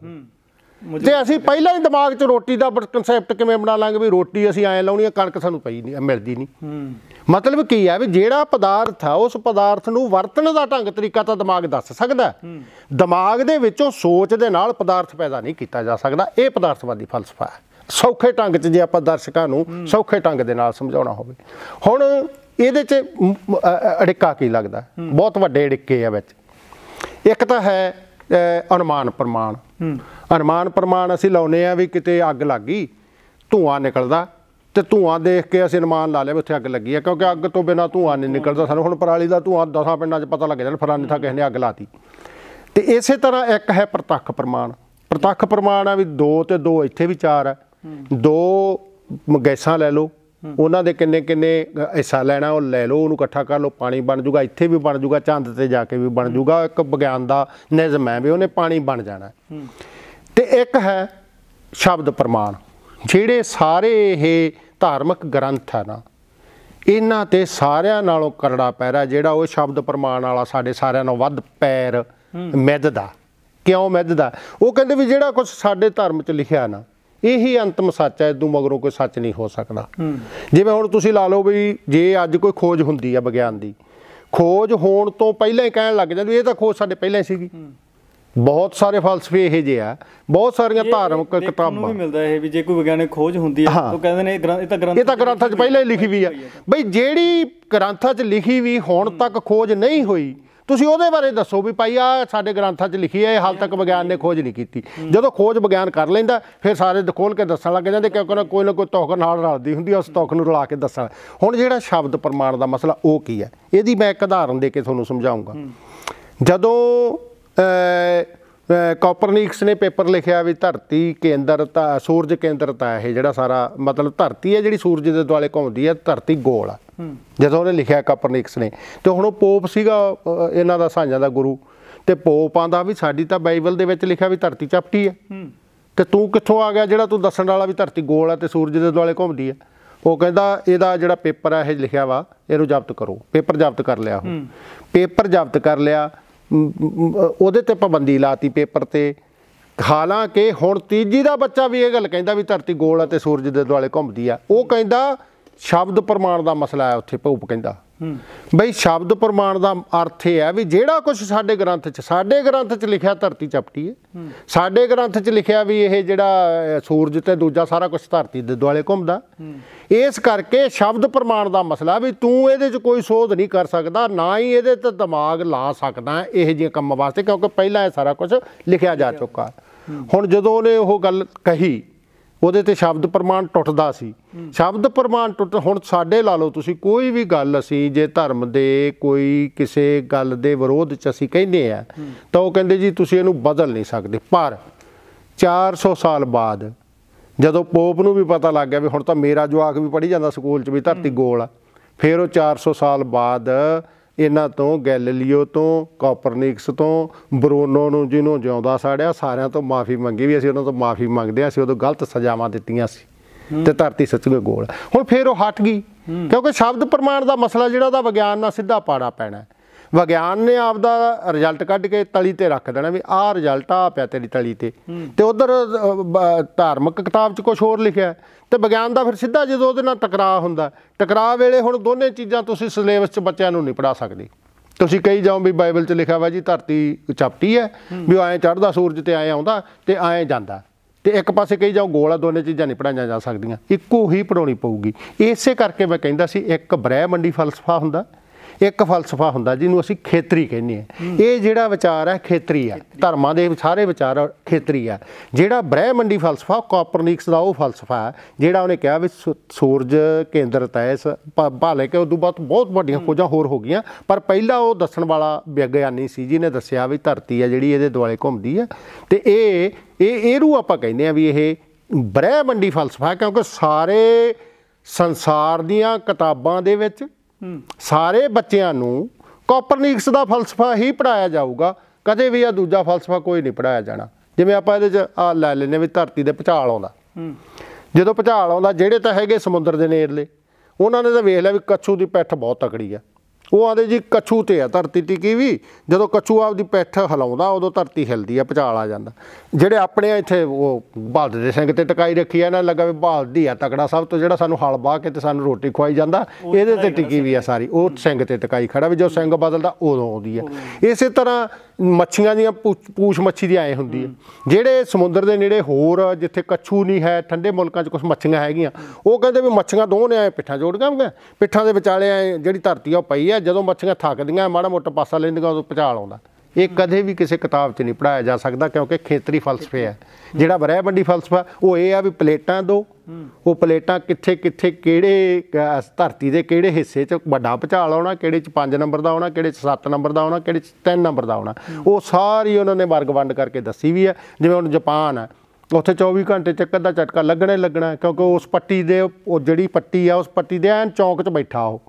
ਤੇ ਅਸੀਂ ਪਹਿਲਾਂ ਹੀ ਦਿਮਾਗ 'ਚ ਰੋਟੀ ਦਾ ਕਨਸੈਪਟ ਕਿਵੇਂ ਬਣਾ ਲਾਂਗੇ ਵੀ ਰੋਟੀ ਅਸੀਂ ਐਂ ਲਾਉਣੀ ਆ ਕਣਕ ਸਾਨੂੰ ਪਈ ਨਹੀਂ ਮਿਲਦੀ ਨਹੀਂ ਮਤਲਬ ਕੀ ਹੈ ਵੀ ਜਿਹੜਾ ਪਦਾਰਥ ਆ ਉਸ ਪਦਾਰਥ ਨੂੰ ਵਰਤਣ ਦਾ ਢੰਗ ਤਰੀਕਾ ਤਾਂ ਦਿਮਾਗ ਦੱਸ ਸਕਦਾ ਦਿਮਾਗ ਦੇ ਵਿੱਚੋਂ ਸੋਚ ਦੇ ਨਾਲ ਪਦਾਰਥ ਪੈਦਾ ਨਹੀਂ ਕੀਤਾ ਜਾ ਸਕਦਾ ਇਹ ਪਦਾਰਥਵਾਦੀ ਫਲਸਫਾ ਹੈ ਸੌਖੇ ਢੰਗ 'ਚ ਜੇ ਆਪਾਂ ਦਰਸ਼ਕਾਂ ਨੂੰ ਸੌਖੇ ਢੰਗ ਦੇ ਨਾਲ ਸਮਝਾਉਣਾ ਹੋਵੇ ਹੁਣ ਇਹਦੇ 'ਚ ਅੜਿੱਕਾ ਕੀ ਲੱਗਦਾ ਬਹੁਤ ਵੱਡੇ ਅੜਿੱਕੇ ਆ ਵਿੱਚ ਇੱਕ ਤਾਂ ਹੈ ਅਨੁਮਾਨ ਪ੍ਰਮਾਣ ਅਰਮਾਨ ਪ੍ਰਮਾਣ ਅਸੀਂ ਲਾਉਨੇ ਆ ਵੀ ਕਿਤੇ ਅੱਗ ਲੱਗ ਗਈ ਧੂਆਂ ਨਿਕਲਦਾ ਤੇ ਧੂਆਂ ਦੇਖ ਕੇ ਅਸੀਂ ਅਰਮਾਨ ਲਾ ਲਿਆ ਵੀ ਉੱਥੇ ਅੱਗ ਲੱਗੀ ਹੈ ਕਿਉਂਕਿ ਅੱਗ ਤੋਂ ਬਿਨਾ ਧੂਆਂ ਨਹੀਂ ਨਿਕਲਦਾ ਸਾਨੂੰ ਹੁਣ ਪਰਾਲੀ ਦਾ ਧੂਆਂ ਦਸਾਂ ਪਿੰਡਾਂ 'ਚ ਪਤਾ ਲੱਗ ਜਾਂਦਾ ਫਲਾਣੇ ਥਾਂ ਕਿਸੇ ਨੇ ਅੱਗ ਲਾਤੀ ਤੇ ਇਸੇ ਤਰ੍ਹਾਂ ਇੱਕ ਹੈ ਪ੍ਰਤੱਖ ਪ੍ਰਮਾਣ ਪ੍ਰਤੱਖ ਪ੍ਰਮਾਣ ਆ ਵੀ 2 ਤੇ 2 ਇੱਥੇ ਵੀ 4 ਹੈ ਦੋ ਗੈਸਾਂ ਲੈ ਲਓ ਉਹਨਾਂ ਦੇ ਕਿੰਨੇ ਕਿੰਨੇ ਹਿੱਸਾ ਲੈਣਾ ਉਹ ਲੈ ਲਓ ਉਹਨੂੰ ਇਕੱਠਾ ਕਰ ਲਓ ਪਾਣੀ ਬਣ ਜੂਗਾ ਇੱਥੇ ਵੀ ਬਣ ਜੂਗਾ ਚੰਦ ਤੇ ਜਾ ਕੇ ਵੀ ਬਣ ਜੂਗਾ ਇੱਕ ਵਿਗਿਆਨ ਦਾ ਨਿਯਮ ਹੈ ਵੀ ਉਹਨੇ ਪਾਣੀ ਬਣ ਜਾਣਾ ਤੇ ਇੱਕ ਹੈ ਸ਼ਬਦ ਪ੍ਰਮਾਣ ਜਿਹੜੇ ਸਾਰੇ ਇਹ ਧਾਰਮਿਕ ਗ੍ਰੰਥ ਹਨ ਇਹਨਾਂ ਤੇ ਸਾਰਿਆਂ ਨਾਲੋਂ ਕਰੜਾ ਪੈਰਾ ਜਿਹੜਾ ਉਹ ਸ਼ਬਦ ਪ੍ਰਮਾਣ ਵਾਲਾ ਸਾਡੇ ਸਾਰਿਆਂ ਨਾਲੋਂ ਵੱਧ ਪੈਰ ਮਿੱਧਦਾ ਕਿਉਂ ਮਿੱਧਦਾ ਉਹ ਕਹਿੰਦੇ ਵੀ ਜਿਹੜਾ ਕੁਝ ਸਾਡੇ ਧਰਮ 'ਚ ਲਿਖਿਆ ਨਾ ਇਹੀ ਅੰਤਮ ਸੱਚ ਹੈ ਇਦੋਂ ਮਗਰੋਂ ਕੋਈ ਸੱਚ ਨਹੀਂ ਹੋ ਸਕਦਾ ਜਿਵੇਂ ਹੁਣ ਤੁਸੀਂ ਲਾ ਲਓ ਵੀ ਜੇ ਅੱਜ ਕੋਈ ਖੋਜ ਹੁੰਦੀ ਹੈ ਵਿਗਿਆਨ ਦੀ ਖੋਜ ਹੋਣ ਤੋਂ ਪਹਿਲਾਂ ਹੀ ਕਹਿਣ ਲੱਗ ਜਾਂਦੇ ਇਹ ਤਾਂ ਖੋਜ ਸਾਡੇ ਪਹਿਲਾਂ ਹੀ ਸੀਗੀ ਬਹੁਤ ਸਾਰੇ ਫਲਸਫੇ ਇਹ ਜੇ ਆ ਬਹੁਤ ਸਾਰੀਆਂ ਧਾਰਮਿਕ ਕਿਤਾਬਾਂ ਨੂੰ ਵੀ ਮਿਲਦਾ ਇਹ ਵੀ ਜੇ ਕੋਈ ਵਿਗਿਆਨਕ ਖੋਜ ਹੁੰਦੀ ਹੈ ਤਾਂ ਕਹਿੰਦੇ ਨੇ ਇਹ ਤਾਂ ਗ੍ਰੰਥ ਇਹ ਤਾਂ ਗ੍ਰੰਥਾਂ 'ਚ ਪਹਿਲਾਂ ਹੀ ਲਿਖੀ ਵੀ ਆ ਬਈ ਜਿਹੜੀ ਗ੍ਰੰਥਾਂ 'ਚ ਲਿਖੀ ਵੀ ਹੁਣ ਤੱਕ ਖੋਜ ਨਹੀਂ ਹੋਈ ਤੁਸੀਂ ਉਹਦੇ ਬਾਰੇ ਦੱਸੋ ਵੀ ਭਾਈ ਆ ਸਾਡੇ ਗ੍ਰੰਥਾਂ 'ਚ ਲਿਖੀ ਹੈ ਇਹ ਹਾਲ ਤੱਕ ਵਿਗਿਆਨ ਨੇ ਖੋਜ ਨਹੀਂ ਕੀਤੀ ਜਦੋਂ ਖੋਜ ਵਿਗਿਆਨ ਕਰ ਲੈਂਦਾ ਫਿਰ ਸਾਰੇ ਖੋਲ ਕੇ ਦੱਸਣ ਲੱਗ ਜਾਂਦੇ ਕਿਉਂਕਿ ਕੋਈ ਨਾ ਕੋਈ ਤੋਖ ਨਾਲ ਰਲਦੀ ਹੁੰਦੀ ਉਸ ਤੋਖ ਨੂੰ ਰਲਾ ਕੇ ਦੱਸਣ ਹੁਣ ਜਿਹੜਾ ਸ਼ਬਦ ਪ੍ਰਮਾਣ ਦਾ ਮਸਲਾ ਉਹ ਕੀ ਹੈ ਇਹਦੀ ਮੈਂ ਇੱਕ ਉਦਾਹਰਨ ਦੇ ਕੇ ਤੁਹਾਨੂੰ ਸਮਝਾਉਂਗਾ ਜਦੋਂ ਕਾਪਰਨਿਕਸ ਨੇ ਪੇਪਰ ਲਿਖਿਆ ਵੀ ਧਰਤੀ ਕੇਂਦਰਤਾ ਸੂਰਜ ਕੇਂਦਰਤਾ ਇਹ ਜਿਹੜਾ ਸਾਰਾ ਮਤਲਬ ਧਰਤੀ ਹੈ ਜਿਹੜੀ ਸੂਰਜ ਦੇ ਦੁਆਲੇ ਘੁੰਮਦੀ ਹੈ ਧਰਤੀ ਗੋਲ ਆ ਜਦੋਂ ਉਹਨੇ ਲਿਖਿਆ ਕਾਪਰਨਿਕਸ ਨੇ ਤੇ ਹੁਣ ਉਹ ਪੋਪ ਸੀਗਾ ਇਹਨਾਂ ਦਾ ਸਾਂਝਾਂ ਦਾ ਗੁਰੂ ਤੇ ਪੋਪਾਂ ਦਾ ਵੀ ਸਾਡੀ ਤਾਂ ਬਾਈਬਲ ਦੇ ਵਿੱਚ ਲਿਖਿਆ ਵੀ ਧਰਤੀ ਚਪਟੀ ਹੈ ਤੇ ਤੂੰ ਕਿੱਥੋਂ ਆ ਗਿਆ ਜਿਹੜਾ ਤੂੰ ਦੱਸਣ ਵਾਲਾ ਵੀ ਧਰਤੀ ਗੋਲ ਆ ਤੇ ਸੂਰਜ ਦੇ ਦੁਆਲੇ ਘੁੰਮਦੀ ਹੈ ਉਹ ਕਹਿੰਦਾ ਇਹਦਾ ਜਿਹੜਾ ਪੇਪਰ ਆ ਇਹ ਲਿਖਿਆ ਵਾ ਇਹਨੂੰ ਜ਼ਬਤ ਕਰੋ ਪੇਪਰ ਜ਼ਬਤ ਕਰ ਲਿਆ ਉਹ ਪੇਪਰ ਜ਼ਬਤ ਕਰ ਲਿਆ ਉਹਦੇ ਤੇ ਪਾਬੰਦੀ ਲਾਤੀ ਪੇਪਰ ਤੇ ਹਾਲਾਂਕਿ ਹੁਣ ਤੀਜੀ ਦਾ ਬੱਚਾ ਵੀ ਇਹ ਗੱਲ ਕਹਿੰਦਾ ਵੀ ਧਰਤੀ ਗੋਲ ਹੈ ਤੇ ਸੂਰਜ ਦੇ ਦੁਆਲੇ ਘੁੰਮਦੀ ਆ ਉਹ ਕਹਿੰਦਾ ਸ਼ਬਦ ਪ੍ਰਮਾਣ ਦਾ ਮਸਲਾ ਹੈ ਉੱਥੇ ਭੂਪ ਕਹਿੰਦਾ ਬਈ ਸ਼ਬਦ ਪ੍ਰਮਾਣ ਦਾ ਅਰਥ ਇਹ ਹੈ ਵੀ ਜਿਹੜਾ ਕੁਝ ਸਾਡੇ ਗ੍ਰੰਥ 'ਚ ਸਾਡੇ ਗ੍ਰੰਥ 'ਚ ਲਿਖਿਆ ਧਰਤੀ ਚਪਟੀ ਹੈ ਸਾਡੇ ਗ੍ਰੰਥ 'ਚ ਲਿਖਿਆ ਵੀ ਇਹ ਜਿਹੜਾ ਸੂਰਜ ਤੇ ਦੂਜਾ ਸਾਰਾ ਕੁਝ ਧਰਤੀ ਦੇ ਦੁਆਲੇ ਘੁੰਮਦਾ ਇਸ ਕਰਕੇ ਸ਼ਬਦ ਪ੍ਰਮਾਣ ਦਾ ਮਸਲਾ ਵੀ ਤੂੰ ਇਹਦੇ 'ਚ ਕੋਈ ਸੋਧ ਨਹੀਂ ਕਰ ਸਕਦਾ ਨਾ ਹੀ ਇਹਦੇ ਤੇ ਦਿਮਾਗ ਲਾ ਸਕਦਾ ਇਹ ਜਿਹੇ ਕੰਮ ਵਾਸਤੇ ਕਿਉਂਕਿ ਪਹਿਲਾਂ ਇਹ ਸਾਰਾ ਕੁਝ ਲਿਖਿਆ ਜਾ ਚੁੱਕਾ ਹੁਣ ਜਦੋਂ ਉਹਨੇ ਉਹ ਗੱਲ ਕਹੀ ਉਹਦੇ ਤੇ ਸ਼ਬਦ ਪ੍ਰਮਾਣ ਟੁੱਟਦਾ ਸੀ ਸ਼ਬਦ ਪ੍ਰਮਾਣ ਟੁੱਟ ਹੁਣ ਸਾਡੇ ਲਾ ਲਓ ਤੁਸੀਂ ਕੋਈ ਵੀ ਗੱਲ ਅਸੀਂ ਜੇ ਧਰਮ ਦੇ ਕੋਈ ਕਿਸੇ ਗੱਲ ਦੇ ਵਿਰੋਧ ਚ ਅਸੀਂ ਕਹਿੰਦੇ ਆ ਤਾਂ ਉਹ ਕਹਿੰਦੇ ਜੀ ਤੁਸੀਂ ਇਹਨੂੰ ਬਦਲ ਨਹੀਂ ਸਕਦੇ ਪਰ 400 ਸਾਲ ਬਾਅਦ ਜਦੋਂ ਪੋਪ ਨੂੰ ਵੀ ਪਤਾ ਲੱਗ ਗਿਆ ਵੀ ਹੁਣ ਤਾਂ ਮੇਰਾ ਜਵਾਕ ਵੀ ਪੜੀ ਜਾਂਦਾ ਸਕੂਲ 'ਚ ਵੀ ਧਰਤੀ ਗੋਲ ਆ ਫਿਰ ਉਹ 400 ਸਾਲ ਬਾਅਦ ਇਹਨਾਂ ਤੋਂ ਗੈਲੀਲੀਓ ਤੋਂ ਕਾਪਰਨਿਕਸ ਤੋਂ ਬਰੋਨੋ ਨੂੰ ਜਿਹਨੂੰ ਜਿਉਂਦਾ ਸਾੜਿਆ ਸਾਰਿਆਂ ਤੋਂ ਮਾਫੀ ਮੰਗੀ ਵੀ ਅਸੀਂ ਉਹਨਾਂ ਤੋਂ ਮਾਫੀ ਮੰਗਦੇ ਆ ਅਸੀਂ ਉਦੋਂ ਗਲਤ ਸਜ਼ਾਵਾਂ ਦਿੱਤੀਆਂ ਸੀ ਤੇ ਧਰਤੀ ਸੱਚੇ ਗੋਲ ਹੁਣ ਫੇਰ ਉਹ ਹਟ ਗਈ ਕਿਉਂਕਿ ਸ਼ਬਦ ਪ੍ਰਮਾਣ ਦਾ ਮਸਲਾ ਜਿਹੜਾ ਦਾ ਵਿਗਿਆਨ ਨਾਲ ਸਿੱਧਾ ਪਾੜਾ ਪੈਣਾ ਹੈ ਵਿਗਿਆਨ ਨੇ ਆਪ ਦਾ ਰਿਜ਼ਲਟ ਕੱਢ ਕੇ ਤਲੀ ਤੇ ਰੱਖ ਦੇਣਾ ਵੀ ਆਹ ਰਿਜ਼ਲਟ ਆ ਪਿਆ ਤੇਰੀ ਤਲੀ ਤੇ ਤੇ ਉਧਰ ਧਾਰਮਿਕ ਕਿਤਾਬ 'ਚ ਕੁਝ ਹੋਰ ਲਿਖਿਆ ਤੇ ਵਿਗਿਆਨ ਦਾ ਫਿਰ ਸਿੱਧਾ ਜਦੋਂ ਉਹਦੇ ਨਾਲ ਟਕਰਾਅ ਹੁੰਦਾ ਟਕਰਾਅ ਵੇਲੇ ਹੁਣ ਦੋਨੇ ਚੀਜ਼ਾਂ ਤੁਸੀਂ ਸਿਲੇਬਸ 'ਚ ਬੱਚਿਆਂ ਨੂੰ ਨਹੀਂ ਪੜਾ ਸਕਦੇ ਤੁਸੀਂ ਕਹੀ ਜਾਓ ਵੀ ਬਾਈਬਲ 'ਚ ਲਿਖਿਆ ਵਾ ਜੀ ਧਰਤੀ ਚਪਟੀ ਹੈ ਵੀ ਐਂ ਚੜਦਾ ਸੂਰਜ ਤੇ ਐਂ ਆਉਂਦਾ ਤੇ ਐਂ ਜਾਂਦਾ ਤੇ ਇੱਕ ਪਾਸੇ ਕਹੀ ਜਾਓ ਗੋਲ ਆ ਦੋਨੇ ਚੀਜ਼ਾਂ ਨਹੀਂ ਪੜਾਈਆਂ ਜਾ ਸਕਦੀਆਂ ਇੱਕੋ ਹੀ ਪੜਾਉਣੀ ਪਊਗੀ ਇਸੇ ਕਰਕੇ ਮੈਂ ਕਹਿੰਦਾ ਸੀ ਇੱਕ ਬ੍ਰਹਿਮੰਡੀ ਫਲਸਫਾ ਹੁੰਦਾ ਇੱਕ ਫਲਸਫਾ ਹੁੰਦਾ ਜਿਹਨੂੰ ਅਸੀਂ ਖੇਤਰੀ ਕਹਿੰਦੇ ਆ ਇਹ ਜਿਹੜਾ ਵਿਚਾਰ ਹੈ ਖੇਤਰੀ ਆ ਧਰਮਾਂ ਦੇ ਸਾਰੇ ਵਿਚਾਰ ਖੇਤਰੀ ਆ ਜਿਹੜਾ ਬ੍ਰਹਿਮੰਡੀ ਫਲਸਫਾ ਕਾਪਰਨਿਕਸ ਦਾ ਉਹ ਫਲਸਫਾ ਹੈ ਜਿਹੜਾ ਉਹਨੇ ਕਿਹਾ ਵੀ ਸੂਰਜ ਕੇਂਦਰਤ ਹੈ ਇਸ ਭਾਲੇ ਕਿ ਉਦੋਂ ਬਾਅਦ ਬਹੁਤ ਵੱਡੀਆਂ ਖੋਜਾਂ ਹੋਰ ਹੋ ਗਈਆਂ ਪਰ ਪਹਿਲਾ ਉਹ ਦੱਸਣ ਵਾਲਾ ਵਿਗਿਆਨੀ ਸੀ ਜਿਹਨੇ ਦੱਸਿਆ ਵੀ ਧਰਤੀ ਆ ਜਿਹੜੀ ਇਹਦੇ ਦੁਆਲੇ ਘੁੰਮਦੀ ਆ ਤੇ ਇਹ ਇਹ ਇਹਨੂੰ ਆਪਾਂ ਕਹਿੰਦੇ ਆ ਵੀ ਇਹ ਬ੍ਰਹਿਮੰਡੀ ਫਲਸਫਾ ਕਿਉਂਕਿ ਸਾਰੇ ਸੰਸਾਰ ਦੀਆਂ ਕਿਤਾਬਾਂ ਦੇ ਵਿੱਚ ਸਾਰੇ ਬੱਚਿਆਂ ਨੂੰ ਕੋਪਰਨਿਕਸ ਦਾ ਫਲਸਫਾ ਹੀ ਪੜਾਇਆ ਜਾਊਗਾ ਕਦੇ ਵੀ ਆ ਦੂਜਾ ਫਲਸਫਾ ਕੋਈ ਨਹੀਂ ਪੜਾਇਆ ਜਾਣਾ ਜਿਵੇਂ ਆਪਾਂ ਇਹਦੇ ਚ ਆ ਲੈ ਲੈਨੇ ਵੀ ਧਰਤੀ ਦੇ ਪਚਾਲ ਆਉਂਦਾ ਜਦੋਂ ਪਚਾਲ ਆਉਂਦਾ ਜਿਹੜੇ ਤਾਂ ਹੈਗੇ ਸਮੁੰਦਰ ਦੇ ਨੇੜਲੇ ਉਹਨਾਂ ਨੇ ਤਾਂ ਵੇਖ ਲਿਆ ਵੀ ਕੱਛੂ ਦੀ ਪਿੱਠ ਬਹੁਤ ਤਕੜੀ ਆ ਉਹ ਆਦੇ ਜੀ ਕਛੂ ਤੇ ਆ ਧਰਤੀ ਟਿਕੀ ਵੀ ਜਦੋਂ ਕਛੂ ਆਪਦੀ ਪੈਠ ਹਿਲਾਉਂਦਾ ਉਦੋਂ ਧਰਤੀ ਹਿਲਦੀ ਆ ਪਚਾਲ ਆ ਜਾਂਦਾ ਜਿਹੜੇ ਆਪਣੇ ਇੱਥੇ ਉਹ ਭਾਲਦੇ ਦੇ ਸਿੰਘ ਤੇ ਟਿਕਾਈ ਰੱਖੀ ਆ ਨਾ ਲੱਗਾ ਵੀ ਬਹਾਲਦੀ ਆ ਤਕੜਾ ਸਭ ਤੋਂ ਜਿਹੜਾ ਸਾਨੂੰ ਹਲ ਬਾ ਕੇ ਤੇ ਸਾਨੂੰ ਰੋਟੀ ਖਵਾਈ ਜਾਂਦਾ ਇਹਦੇ ਤੇ ਟਿਕੀ ਵੀ ਆ ਸਾਰੀ ਉਹ ਸਿੰਘ ਤੇ ਟਿਕਾਈ ਖੜਾ ਵੀ ਜੋ ਸਿੰਘ ਬਦਲਦਾ ਉਦੋਂ ਆਉਂਦੀ ਆ ਇਸੇ ਤਰ੍ਹਾਂ ਮੱਛੀਆਂ ਦੀਆਂ ਪੂਛ ਮੱਛੀ ਦੀ ਆਏ ਹੁੰਦੀ ਹੈ ਜਿਹੜੇ ਸਮੁੰਦਰ ਦੇ ਨੇੜੇ ਹੋਰ ਜਿੱਥੇ ਕੱਛੂ ਨਹੀਂ ਹੈ ਠੰਡੇ ਮੁਲਕਾਂ 'ਚ ਕੁਝ ਮੱਛੀਆਂ ਹੈਗੀਆਂ ਉਹ ਕਹਿੰਦੇ ਵੀ ਮੱਛੀਆਂ ਦੋਨੇ ਆਏ ਪਿੱਠਾਂ ਜੋੜ ਆਉਂਗੇ ਪਿੱਠਾਂ ਦੇ ਵਿਚਾਲੇ ਜਿਹੜੀ ਧਰਤੀ ਆ ਉਹ ਪਈ ਆ ਜਦੋਂ ਮੱਛੀਆਂ ਥੱਕਦੀਆਂ ਮਾੜਾ ਮੋਟਾ ਪਾਸਾ ਲੈਂਦੀਆਂ ਉਦੋਂ ਪਚਾਲ ਆਉਂਦਾ ਇਹ ਕਦੇ ਵੀ ਕਿਸੇ ਕਿਤਾਬ 'ਚ ਨਹੀਂ ਪੜਾਇਆ ਜਾ ਸਕਦਾ ਕਿਉਂਕਿ ਖੇਤਰੀ ਫਲਸਫੇ ਹੈ ਜਿਹੜਾ ਬ੍ਰਹਿਮੰਡੀ ਫਲਸਫਾ ਉਹ ਇਹ ਆ ਵੀ ਪਲੇਟਾਂ ਦੋ ਉਹ ਪਲੇਟਾਂ ਕਿੱਥੇ ਕਿੱਥੇ ਕਿਹੜੇ ਧਰਤੀ ਦੇ ਕਿਹੜੇ ਹਿੱਸੇ 'ਚ ਵੱਡਾ ਪਚਾਲ ਆਉਣਾ ਕਿਹੜੇ 'ਚ 5 ਨੰਬਰ ਦਾ ਆਉਣਾ ਕਿਹੜੇ 'ਚ 7 ਨੰਬਰ ਦਾ ਆਉਣਾ ਕਿਹੜੇ 'ਚ 3 ਨੰਬਰ ਦਾ ਆਉਣਾ ਉਹ ਸਾਰੀ ਉਹਨਾਂ ਨੇ ਵਰਗ ਵੰਡ ਕਰਕੇ ਦੱਸੀ ਵੀ ਹੈ ਜਿਵੇਂ ਹੁਣ ਜਾਪਾਨ ਹੈ ਉੱਥੇ 24 ਘੰਟੇ ਚੱਕਰ ਦਾ ਝਟਕਾ ਲੱਗਣੇ ਲੱਗਣਾ ਕਿਉਂਕਿ ਉਸ ਪੱਟੀ ਦੇ ਉਹ ਜਿਹੜੀ ਪੱਟੀ ਆ ਉਸ ਪੱਟੀ ਦੇ ਐਨ ਚੌਂਕ 'ਚ ਬੈਠਾ ਉਹ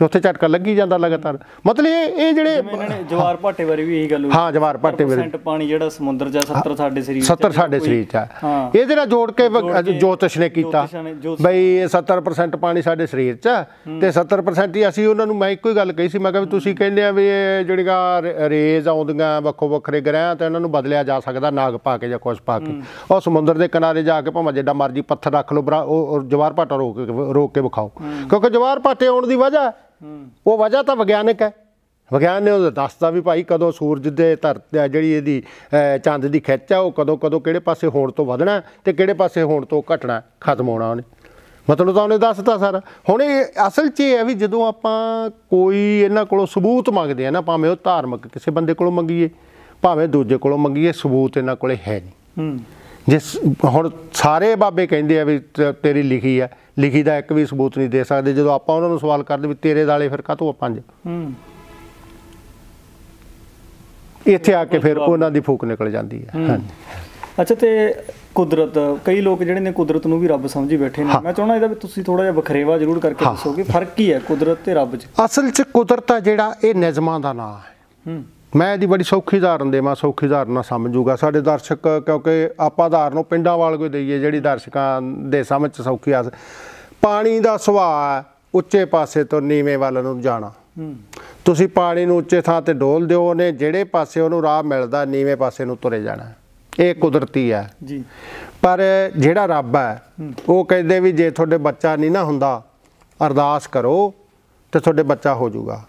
ਤੇ ਉੱਥੇ ਝਟਕਾ ਲੱਗੀ ਜਾਂਦਾ ਲਗਾਤਾਰ ਮਤਲਬ ਇਹ ਇਹ ਜਿਹੜੇ ਜਵਾਰ ਭਾਟੇ ਬਾਰੇ ਵੀ ਇਹੀ ਗੱਲ ਹੋਈ ਹਾਂ ਜਵਾਰ ਭਾਟੇ ਬਾਰੇ 100% ਪਾਣੀ ਜਿਹੜਾ ਸਮੁੰਦਰ ਜਾਂ 70 ਸਾਡੇ ਸਰੀਰ 70 ਸਾਡੇ ਸਰੀਰ 'ਚ ਇਹਦੇ ਨਾਲ ਜੋੜ ਕੇ ਜੋਤਿਸ਼ ਨੇ ਕੀਤਾ ਬਈ 70% ਪਾਣੀ ਸਾਡੇ ਸਰੀਰ 'ਚ ਤੇ 70% ਹੀ ਅਸੀਂ ਉਹਨਾਂ ਨੂੰ ਮੈਂ ਇੱਕੋ ਹੀ ਗੱਲ ਕਹੀ ਸੀ ਮੈਂ ਕਿਹਾ ਵੀ ਤੁਸੀਂ ਕਹਿੰਦੇ ਆ ਵੀ ਜਿਹੜੀਆਂ ਰੇਜ਼ ਆਉਂਦੀਆਂ ਵੱਖੋ ਵੱਖਰੇ ਗ੍ਰਹਿਆਂ ਤੇ ਇਹਨਾਂ ਨੂੰ ਬਦਲਿਆ ਜਾ ਸਕਦਾ ਨਾਗ ਪਾ ਕੇ ਜਾਂ ਕੁਝ ਪਾ ਕੇ ਉਹ ਸਮੁੰਦਰ ਦੇ ਕਿਨਾਰੇ ਜਾ ਕੇ ਭਾਵੇਂ ਜਿੱਡਾ ਮਰਜ਼ੀ ਪੱਥਰ ਰੱਖ ਲਓ ਉਹ ਜਵਾਰ ਭਾਟਾ ਰੋਕ ਕੇ ਰੋਕ ਕੇ ਵਿਖਾਓ ਕਿਉਂਕਿ ਜਵਾਰ ਭਾਟੇ ਆਉਣ ਦੀ ਵਜ੍ਹਾ ਉਹ ਵਜ੍ਹਾ ਤਾਂ ਵਿਗਿਆਨਿਕ ਹੈ ਵਿਗਿਆਨ ਨੇ ਉਹ ਦੱਸਦਾ ਵੀ ਭਾਈ ਕਦੋਂ ਸੂਰਜ ਦੇ ਤੇ ਜਿਹੜੀ ਇਹਦੀ ਚੰਦ ਦੀ ਖਿੱਚ ਆ ਉਹ ਕਦੋਂ ਕਦੋਂ ਕਿਹੜੇ ਪਾਸੇ ਹੋਣ ਤੋਂ ਵਧਣਾ ਤੇ ਕਿਹੜੇ ਪਾਸੇ ਹੋਣ ਤੋਂ ਘਟਣਾ ਖਤਮ ਹੋਣਾ ਉਹਨੇ ਮਤਲਬ ਤਾਂ ਉਹਨੇ ਦੱਸਤਾ ਸਰ ਹੁਣ ਇਹ ਅਸਲ 'ਚ ਇਹ ਹੈ ਵੀ ਜਦੋਂ ਆਪਾਂ ਕੋਈ ਇਹਨਾਂ ਕੋਲੋਂ ਸਬੂਤ ਮੰਗਦੇ ਆ ਨਾ ਭਾਵੇਂ ਉਹ ਧਾਰਮਿਕ ਕਿਸੇ ਬੰਦੇ ਕੋਲੋਂ ਮੰਗੀਏ ਭਾਵੇਂ ਦੂਜੇ ਕੋਲੋਂ ਮੰਗੀਏ ਸਬੂਤ ਇਹਨਾਂ ਕੋਲੇ ਹੈ ਨਹੀਂ ਹੂੰ ਜੇ ਹੁਣ ਸਾਰੇ ਬਾਬੇ ਕਹਿੰਦੇ ਆ ਵੀ ਤੇਰੀ ਲਿਖੀ ਆ ਲਿਖੀ ਦਾ ਇੱਕ ਵੀ ਸਬੂਤ ਨਹੀਂ ਦੇ ਸਕਦੇ ਜਦੋਂ ਆਪਾਂ ਉਹਨਾਂ ਨੂੰ ਸਵਾਲ ਕਰਦੇ ਵੀ ਤੇਰੇ ਦਾਲੇ ਫਿਰ ਕਾਤੋਂ ਆ ਪੰਜ ਹੂੰ ਇੱਥੇ ਆ ਕੇ ਫਿਰ ਉਹਨਾਂ ਦੀ ਫੂਕ ਨਿਕਲ ਜਾਂਦੀ ਹੈ ਹਾਂਜੀ ਅੱਛਾ ਤੇ ਕੁਦਰਤ ਕਈ ਲੋਕ ਜਿਹੜੇ ਨੇ ਕੁਦਰਤ ਨੂੰ ਵੀ ਰੱਬ ਸਮਝੀ ਬੈਠੇ ਨੇ ਮੈਂ ਚਾਹਣਾ ਇਹਦਾ ਵੀ ਤੁਸੀਂ ਥੋੜਾ ਜਿਹਾ ਵਖਰੇਵਾ ਜ਼ਰੂਰ ਕਰਕੇ ਦੱਸੋਗੇ ਫਰਕ ਕੀ ਹੈ ਕੁਦਰਤ ਤੇ ਰੱਬ 'ਚ ਅਸਲ 'ਚ ਕੁਦਰਤ ਆ ਜਿਹੜਾ ਇਹ ਨਿਜ਼ਮਾਂ ਦਾ ਨਾਮ ਹੈ ਹੂੰ ਮੈਂ ਇਹਦੀ ਬੜੀ ਸੌਖੀ ਧਾਰਨ ਦੇਵਾਂ ਸੌਖੀ ਧਾਰਨਾ ਸਮਝੂਗਾ ਸਾਡੇ ਦਰਸ਼ਕ ਕਿਉਂਕਿ ਆਪਾਂ ਧਾਰਨ ਨੂੰ ਪਿੰਡਾਂ ਵਾਲ ਕੋਈ ਦਈਏ ਜਿਹੜੀ ਦਰਸ਼ਕਾਂ ਦੇ ਸਮਝ ਚ ਸੌਖੀ ਆ ਪਾਣੀ ਦਾ ਸੁਭਾਅ ਉੱਚੇ ਪਾਸੇ ਤੋਂ ਨੀਵੇਂ ਵੱਲ ਨੂੰ ਜਾਣਾ ਤੁਸੀਂ ਪਾਣੀ ਨੂੰ ਉੱਚੇ ਥਾਂ ਤੇ ਡੋਲ ਦਿਓ ਉਹਨੇ ਜਿਹੜੇ ਪਾਸੇ ਉਹਨੂੰ ਰਾਹ ਮਿਲਦਾ ਨੀਵੇਂ ਪਾਸੇ ਨੂੰ ਤੁਰੇ ਜਾਣਾ ਇਹ ਕੁਦਰਤੀ ਹੈ ਜੀ ਪਰ ਜਿਹੜਾ ਰੱਬ ਹੈ ਉਹ ਕਹਿੰਦੇ ਵੀ ਜੇ ਤੁਹਾਡੇ ਬੱਚਾ ਨਹੀਂ ਨਾ ਹੁੰਦਾ ਅਰਦਾਸ ਕਰੋ ਤੇ ਤੁਹਾਡੇ ਬੱਚਾ ਹੋ ਜਾਊਗਾ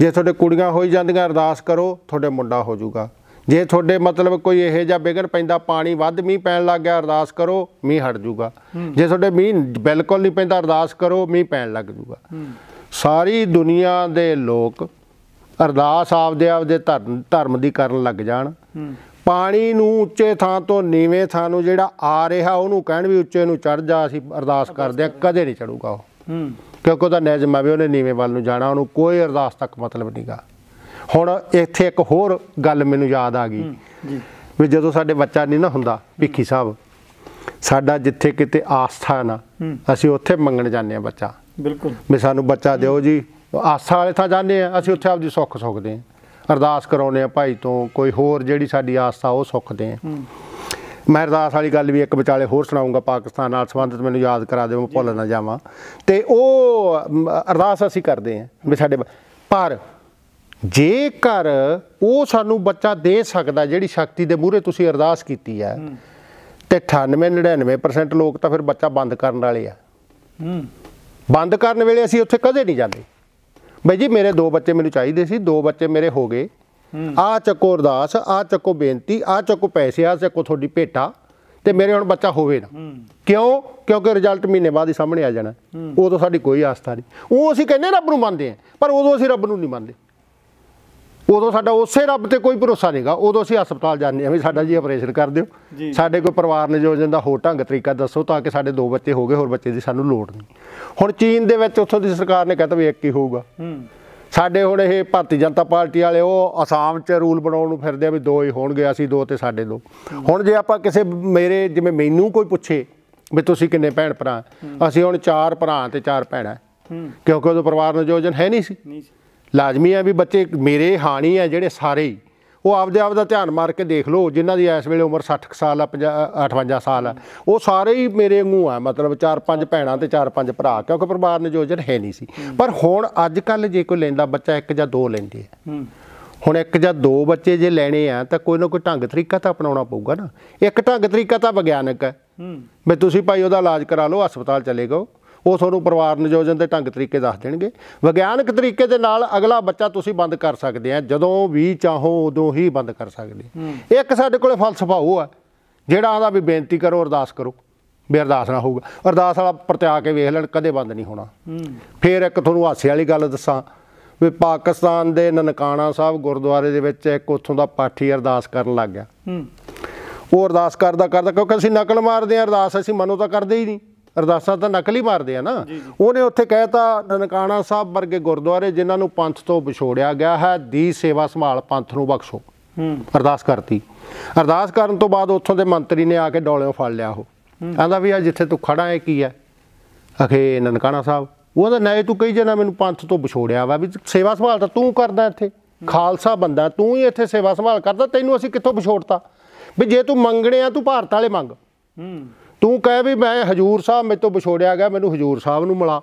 ਜੇ ਤੁਹਾਡੇ ਕੁੜੀਆਂ ਹੋਈ ਜਾਂਦੀਆਂ ਅਰਦਾਸ ਕਰੋ ਤੁਹਾਡੇ ਮੁੰਡਾ ਹੋ ਜਾਊਗਾ ਜੇ ਤੁਹਾਡੇ ਮਤਲਬ ਕੋਈ ਇਹੋ ਜਿਹਾ ਬਿਗੜ ਪੈਂਦਾ ਪਾਣੀ ਵੱਧ ਮੀਂਹ ਪੈਣ ਲੱਗ ਗਿਆ ਅਰਦਾਸ ਕਰੋ ਮੀਂਹ ਹਟ ਜਾਊਗਾ ਜੇ ਤੁਹਾਡੇ ਮੀਂਹ ਬਿਲਕੁਲ ਨਹੀਂ ਪੈਂਦਾ ਅਰਦਾਸ ਕਰੋ ਮੀਂਹ ਪੈਣ ਲੱਗ ਜਾਊਗਾ ਸਾਰੀ ਦੁਨੀਆ ਦੇ ਲੋਕ ਅਰਦਾਸ ਆਪਦੇ ਆਪਦੇ ਧਰਮ ਧਰਮ ਦੀ ਕਰਨ ਲੱਗ ਜਾਣ ਪਾਣੀ ਨੂੰ ਉੱਚੇ ਥਾਂ ਤੋਂ ਨੀਵੇਂ ਥਾਂ ਨੂੰ ਜਿਹੜਾ ਆ ਰਿਹਾ ਉਹਨੂੰ ਕਹਿਣ ਵੀ ਉੱਚੇ ਨੂੰ ਚੜ ਜਾ ਅਸੀਂ ਅਰਦਾਸ ਕਰਦੇ ਆ ਕਦੇ ਨਹੀਂ ਚੜੂਗਾ ਉਹ ਕਿਉਂਕਿ ਉਹਦਾ ਨੈਜ਼ਮਾ ਵੀ ਉਹਨੇ ਨੀਵੇਂ ਵੱਲ ਨੂੰ ਜਾਣਾ ਉਹਨੂੰ ਕੋਈ ਅਰਦਾਸ ਤੱਕ ਮਤਲਬ ਨਹੀਂਗਾ ਹੁਣ ਇੱਥੇ ਇੱਕ ਹੋਰ ਗੱਲ ਮੈਨੂੰ ਯਾਦ ਆ ਗਈ ਜੀ ਵੀ ਜਦੋਂ ਸਾਡੇ ਬੱਚਾ ਨਹੀਂ ਨਾ ਹੁੰਦਾ ਭਿੱਖੀ ਸਾਹਿਬ ਸਾਡਾ ਜਿੱਥੇ ਕਿਤੇ ਆਸਥਾ ਨਾ ਅਸੀਂ ਉੱਥੇ ਮੰਗਣ ਜਾਂਦੇ ਆ ਬੱਚਾ ਬਿਲਕੁਲ ਵੀ ਸਾਨੂੰ ਬੱਚਾ ਦਿਓ ਜੀ ਆਸਥਾ ਵਾਲੇ ਥਾਂ ਜਾਂਦੇ ਆ ਅਸੀਂ ਉੱਥੇ ਆਪਦੀ ਸੁੱਖ ਸੁੱਖਦੇ ਆ ਅਰਦਾਸ ਕਰਾਉਨੇ ਆ ਭਾਈ ਤੋਂ ਕੋਈ ਹੋਰ ਜਿਹੜੀ ਸਾਡੀ ਆਸਥਾ ਉਹ ਸੁੱਖਦੇ ਆ ਮੈਂ ਅਰਦਾਸ ਵਾਲੀ ਗੱਲ ਵੀ ਇੱਕ ਵਿਚਾਲੇ ਹੋਰ ਸੁਣਾਉਂਗਾ ਪਾਕਿਸਤਾਨ ਨਾਲ ਸੰਬੰਧਿਤ ਮੈਨੂੰ ਯਾਦ ਕਰਾ ਦਿਓ ਮੈਂ ਭੁੱਲ ਨਾ ਜਾਵਾਂ ਤੇ ਉਹ ਅਰਦਾਸ ਅਸੀਂ ਕਰਦੇ ਆਂ ਵੀ ਸਾਡੇ ਪਰ ਜੇਕਰ ਉਹ ਸਾਨੂੰ ਬੱਚਾ ਦੇ ਸਕਦਾ ਜਿਹੜੀ ਸ਼ਕਤੀ ਦੇ ਮੂਹਰੇ ਤੁਸੀਂ ਅਰਦਾਸ ਕੀਤੀ ਹੈ ਤੇ 98 99% ਲੋਕ ਤਾਂ ਫਿਰ ਬੱਚਾ ਬੰਦ ਕਰਨ ਵਾਲੇ ਆ ਬੰਦ ਕਰਨ ਵੇਲੇ ਅਸੀਂ ਉੱਥੇ ਕਦੇ ਨਹੀਂ ਜਾਂਦੇ ਬਈ ਜੀ ਮੇਰੇ ਦੋ ਬੱਚੇ ਮੈਨੂੰ ਚਾਹੀਦੇ ਸੀ ਦੋ ਬੱਚੇ ਮੇਰੇ ਹੋ ਗਏ ਆ ਚੱਕੋ ਅਰਦਾਸ ਆ ਚੱਕੋ ਬੇਨਤੀ ਆ ਚੱਕੋ ਪੈਸੇ ਆ ਚੱਕੋ ਤੁਹਾਡੀ ਭੇਟਾ ਤੇ ਮੇਰੇ ਹੁਣ ਬੱਚਾ ਹੋਵੇ ਨਾ ਕਿਉਂ ਕਿਉਂਕਿ ਰਿਜ਼ਲਟ ਮਹੀਨੇ ਬਾਅਦ ਹੀ ਸਾਹਮਣੇ ਆ ਜਾਣਾ ਉਹ ਤੋਂ ਸਾਡੀ ਕੋਈ ਆਸਥਾ ਨਹੀਂ ਉਹ ਅਸੀਂ ਕਹਿੰਦੇ ਰੱਬ ਨੂੰ ਮੰਨਦੇ ਆ ਪਰ ਉਦੋਂ ਅਸੀਂ ਰੱਬ ਨੂੰ ਨਹੀਂ ਮੰਨਦੇ ਉਦੋਂ ਸਾਡਾ ਉਸੇ ਰੱਬ ਤੇ ਕੋਈ ਭਰੋਸਾ ਨਹੀਂਗਾ ਉਦੋਂ ਅਸੀਂ ਹਸਪਤਾਲ ਜਾਂਦੇ ਆ ਵੀ ਸਾਡਾ ਜੀ ਆਪਰੇਸ਼ਨ ਕਰ ਦਿਓ ਸਾਡੇ ਕੋਈ ਪਰਿਵਾਰ ਨੇ ਜੋ ਜਿੰਦਾ ਹੋਰ ਢੰਗ ਤਰੀਕਾ ਦੱਸੋ ਤਾਂ ਕਿ ਸਾਡੇ ਦੋ ਬੱਚੇ ਹੋ ਗਏ ਹੋਰ ਬੱਚੇ ਦੀ ਸਾਨੂੰ ਲੋੜ ਨਹੀਂ ਹੁਣ ਚੀਨ ਦੇ ਵਿੱਚ ਉੱਥੋਂ ਦੀ ਸਰਕਾਰ ਨੇ ਕਹਿੰਦਾ ਵੀ ਇੱਕ ਹੀ ਹੋਊਗਾ ਸਾਡੇ ਹੁਣ ਇਹ ਭਾਰਤੀ ਜਨਤਾ ਪਾਰਟੀ ਵਾਲੇ ਉਹ ਅਸਾਮ 'ਚ ਰੂਲ ਬਣਾਉਣ ਨੂੰ ਫਿਰਦੇ ਆ ਵੀ ਦੋ ਹੀ ਹੋਣਗੇ ਅਸੀਂ ਦੋ ਤੇ ਸਾਡੇ ਦੋ ਹੁਣ ਜੇ ਆਪਾਂ ਕਿਸੇ ਮੇਰੇ ਜਿਵੇਂ ਮੈਨੂੰ ਕੋਈ ਪੁੱਛੇ ਵੀ ਤੁਸੀਂ ਕਿੰਨੇ ਭੈਣ ਭਰਾ ਅਸੀਂ ਹੁਣ ਚਾਰ ਭਰਾ ਤੇ ਚਾਰ ਭੈਣਾਂ ਕਿਉਂਕਿ ਉਹਦੇ ਪਰਿਵਾਰ ਨੂੰ ਹੈ ਨਹੀਂ ਸੀ ਲਾਜ਼ਮੀ ਹੈ ਵੀ ਬੱਚੇ ਮੇਰੇ ਹਾਣੀ ਆ ਜਿਹੜੇ ਸਾਰੇ ਹੀ ਉਹ ਆਪਦੇ ਆਪ ਦਾ ਧਿਆਨ ਮਾਰ ਕੇ ਦੇਖ ਲਓ ਜਿਨ੍ਹਾਂ ਦੀ ਇਸ ਵੇਲੇ ਉਮਰ 60 ਸਾਲ ਆ 58 ਸਾਲ ਆ ਉਹ ਸਾਰੇ ਹੀ ਮੇਰੇ ਵਾਂਗੂ ਆ ਮਤਲਬ ਚਾਰ ਪੰਜ ਭੈਣਾਂ ਤੇ ਚਾਰ ਪੰਜ ਭਰਾ ਕਿਉਂਕਿ ਪਰਿਵਾਰ ਨਿਯੋਜਨ ਹੈ ਨਹੀਂ ਸੀ ਪਰ ਹੁਣ ਅੱਜ ਕੱਲ ਜੇ ਕੋਈ ਲੈਂਦਾ ਬੱਚਾ ਇੱਕ ਜਾਂ ਦੋ ਲੈਂਦੇ ਆ ਹੁਣ ਇੱਕ ਜਾਂ ਦੋ ਬੱਚੇ ਜੇ ਲੈਣੇ ਆ ਤਾਂ ਕੋਈ ਨਾ ਕੋਈ ਢੰਗ ਤਰੀਕਾ ਤਾਂ ਅਪਣਾਉਣਾ ਪਊਗਾ ਨਾ ਇੱਕ ਢੰਗ ਤਰੀਕਾ ਤਾਂ ਵਿਗਿਆਨਕ ਹੈ ਵੀ ਤੁਸੀਂ ਭਾਈ ਉਹਦਾ ਇਲਾਜ ਕਰਾ ਲਓ ਹਸਪਤਾਲ ਚਲੇ ਜਾਓ ਉਹ ਤੁਹਾਨੂੰ ਪਰਿਵਾਰ ਨਿਯੋਜਨ ਦੇ ਢੰਗ ਤਰੀਕੇ ਦੱਸ ਦੇਣਗੇ ਵਿਗਿਆਨਕ ਤਰੀਕੇ ਦੇ ਨਾਲ ਅਗਲਾ ਬੱਚਾ ਤੁਸੀਂ ਬੰਦ ਕਰ ਸਕਦੇ ਆ ਜਦੋਂ ਵੀ ਚਾਹੋ ਉਦੋਂ ਹੀ ਬੰਦ ਕਰ ਸਕਦੇ ਇੱਕ ਸਾਡੇ ਕੋਲੇ ਫਲਸਫਾ ਉਹ ਆ ਜਿਹੜਾ ਆਂਦਾ ਵੀ ਬੇਨਤੀ ਕਰੋ ਅਰਦਾਸ ਕਰੋ ਵੀ ਅਰਦਾਸ ਨਾ ਹੋਊਗਾ ਅਰਦਾਸ ਵਾਲਾ ਪ੍ਰਤਿਆ ਕੇ ਵੇਖ ਲੈਣ ਕਦੇ ਬੰਦ ਨਹੀਂ ਹੋਣਾ ਫਿਰ ਇੱਕ ਤੁਹਾਨੂੰ ਹਾਸੇ ਵਾਲੀ ਗੱਲ ਦੱਸਾਂ ਵੀ ਪਾਕਿਸਤਾਨ ਦੇ ਨਨਕਾਣਾ ਸਾਹਿਬ ਗੁਰਦੁਆਰੇ ਦੇ ਵਿੱਚ ਇੱਕ ਉੱਥੋਂ ਦਾ ਪਾਠੀ ਅਰਦਾਸ ਕਰਨ ਲੱਗ ਗਿਆ ਉਹ ਅਰਦਾਸ ਕਰਦਾ ਕਰਦਾ ਕਿਉਂਕਿ ਅਸੀਂ ਨਕਲ ਮਾਰਦੇ ਆ ਅਰਦਾਸ ਅਸੀਂ ਮਨੋਂ ਤਾਂ ਕਰਦੇ ਹੀ ਨਹੀਂ ਅਰਦਾਸਾਂ ਤਾਂ ਨਕਲੀ ਮਾਰਦੇ ਆ ਨਾ ਉਹਨੇ ਉੱਥੇ ਕਹਿਤਾ ਨਨਕਾਣਾ ਸਾਹਿਬ ਵਰਗੇ ਗੁਰਦੁਆਰੇ ਜਿਨ੍ਹਾਂ ਨੂੰ ਪੰਥ ਤੋਂ ਵਿਛੋੜਿਆ ਗਿਆ ਹੈ ਦੀ ਸੇਵਾ ਸੰਭਾਲ ਪੰਥ ਨੂੰ ਬਖਸ਼ੋ ਅਰਦਾਸ ਕਰਤੀ ਅਰਦਾਸ ਕਰਨ ਤੋਂ ਬਾਅਦ ਉੱਥੋਂ ਦੇ ਮੰਤਰੀ ਨੇ ਆ ਕੇ ਡੋਲਿਓਂ ਫੜ ਲਿਆ ਉਹ ਕਹਿੰਦਾ ਵੀ ਆ ਜਿੱਥੇ ਤੂੰ ਖੜਾ ਹੈ ਕੀ ਹੈ ਅਖੇ ਨਨਕਾਣਾ ਸਾਹਿਬ ਉਹ ਤਾਂ ਨਾ ਤੂੰ ਕਹੀ ਜਨਾ ਮੈਨੂੰ ਪੰਥ ਤੋਂ ਵਿਛੋੜਿਆ ਵਾ ਵੀ ਸੇਵਾ ਸੰਭਾਲ ਤਾਂ ਤੂੰ ਕਰਦਾ ਇੱਥੇ ਖਾਲਸਾ ਬੰਦਾ ਤੂੰ ਹੀ ਇੱਥੇ ਸੇਵਾ ਸੰਭਾਲ ਕਰਦਾ ਤੈਨੂੰ ਅਸੀਂ ਕਿੱਥੋਂ ਵਿਛੋੜਤਾ ਵੀ ਜੇ ਤੂੰ ਮੰਗਣੇ ਆ ਤੂੰ ਭਾਰਤ ਵਾਲੇ ਮੰਗ ਤੂੰ ਕਹਿ ਵੀ ਮੈਂ ਹਜੂਰ ਸਾਹਿਬ ਮੇਰੇ ਤੋਂ ਵਿਛੋੜਿਆ ਗਿਆ ਮੈਨੂੰ ਹਜੂਰ ਸਾਹਿਬ ਨੂੰ ਮਿਲਾ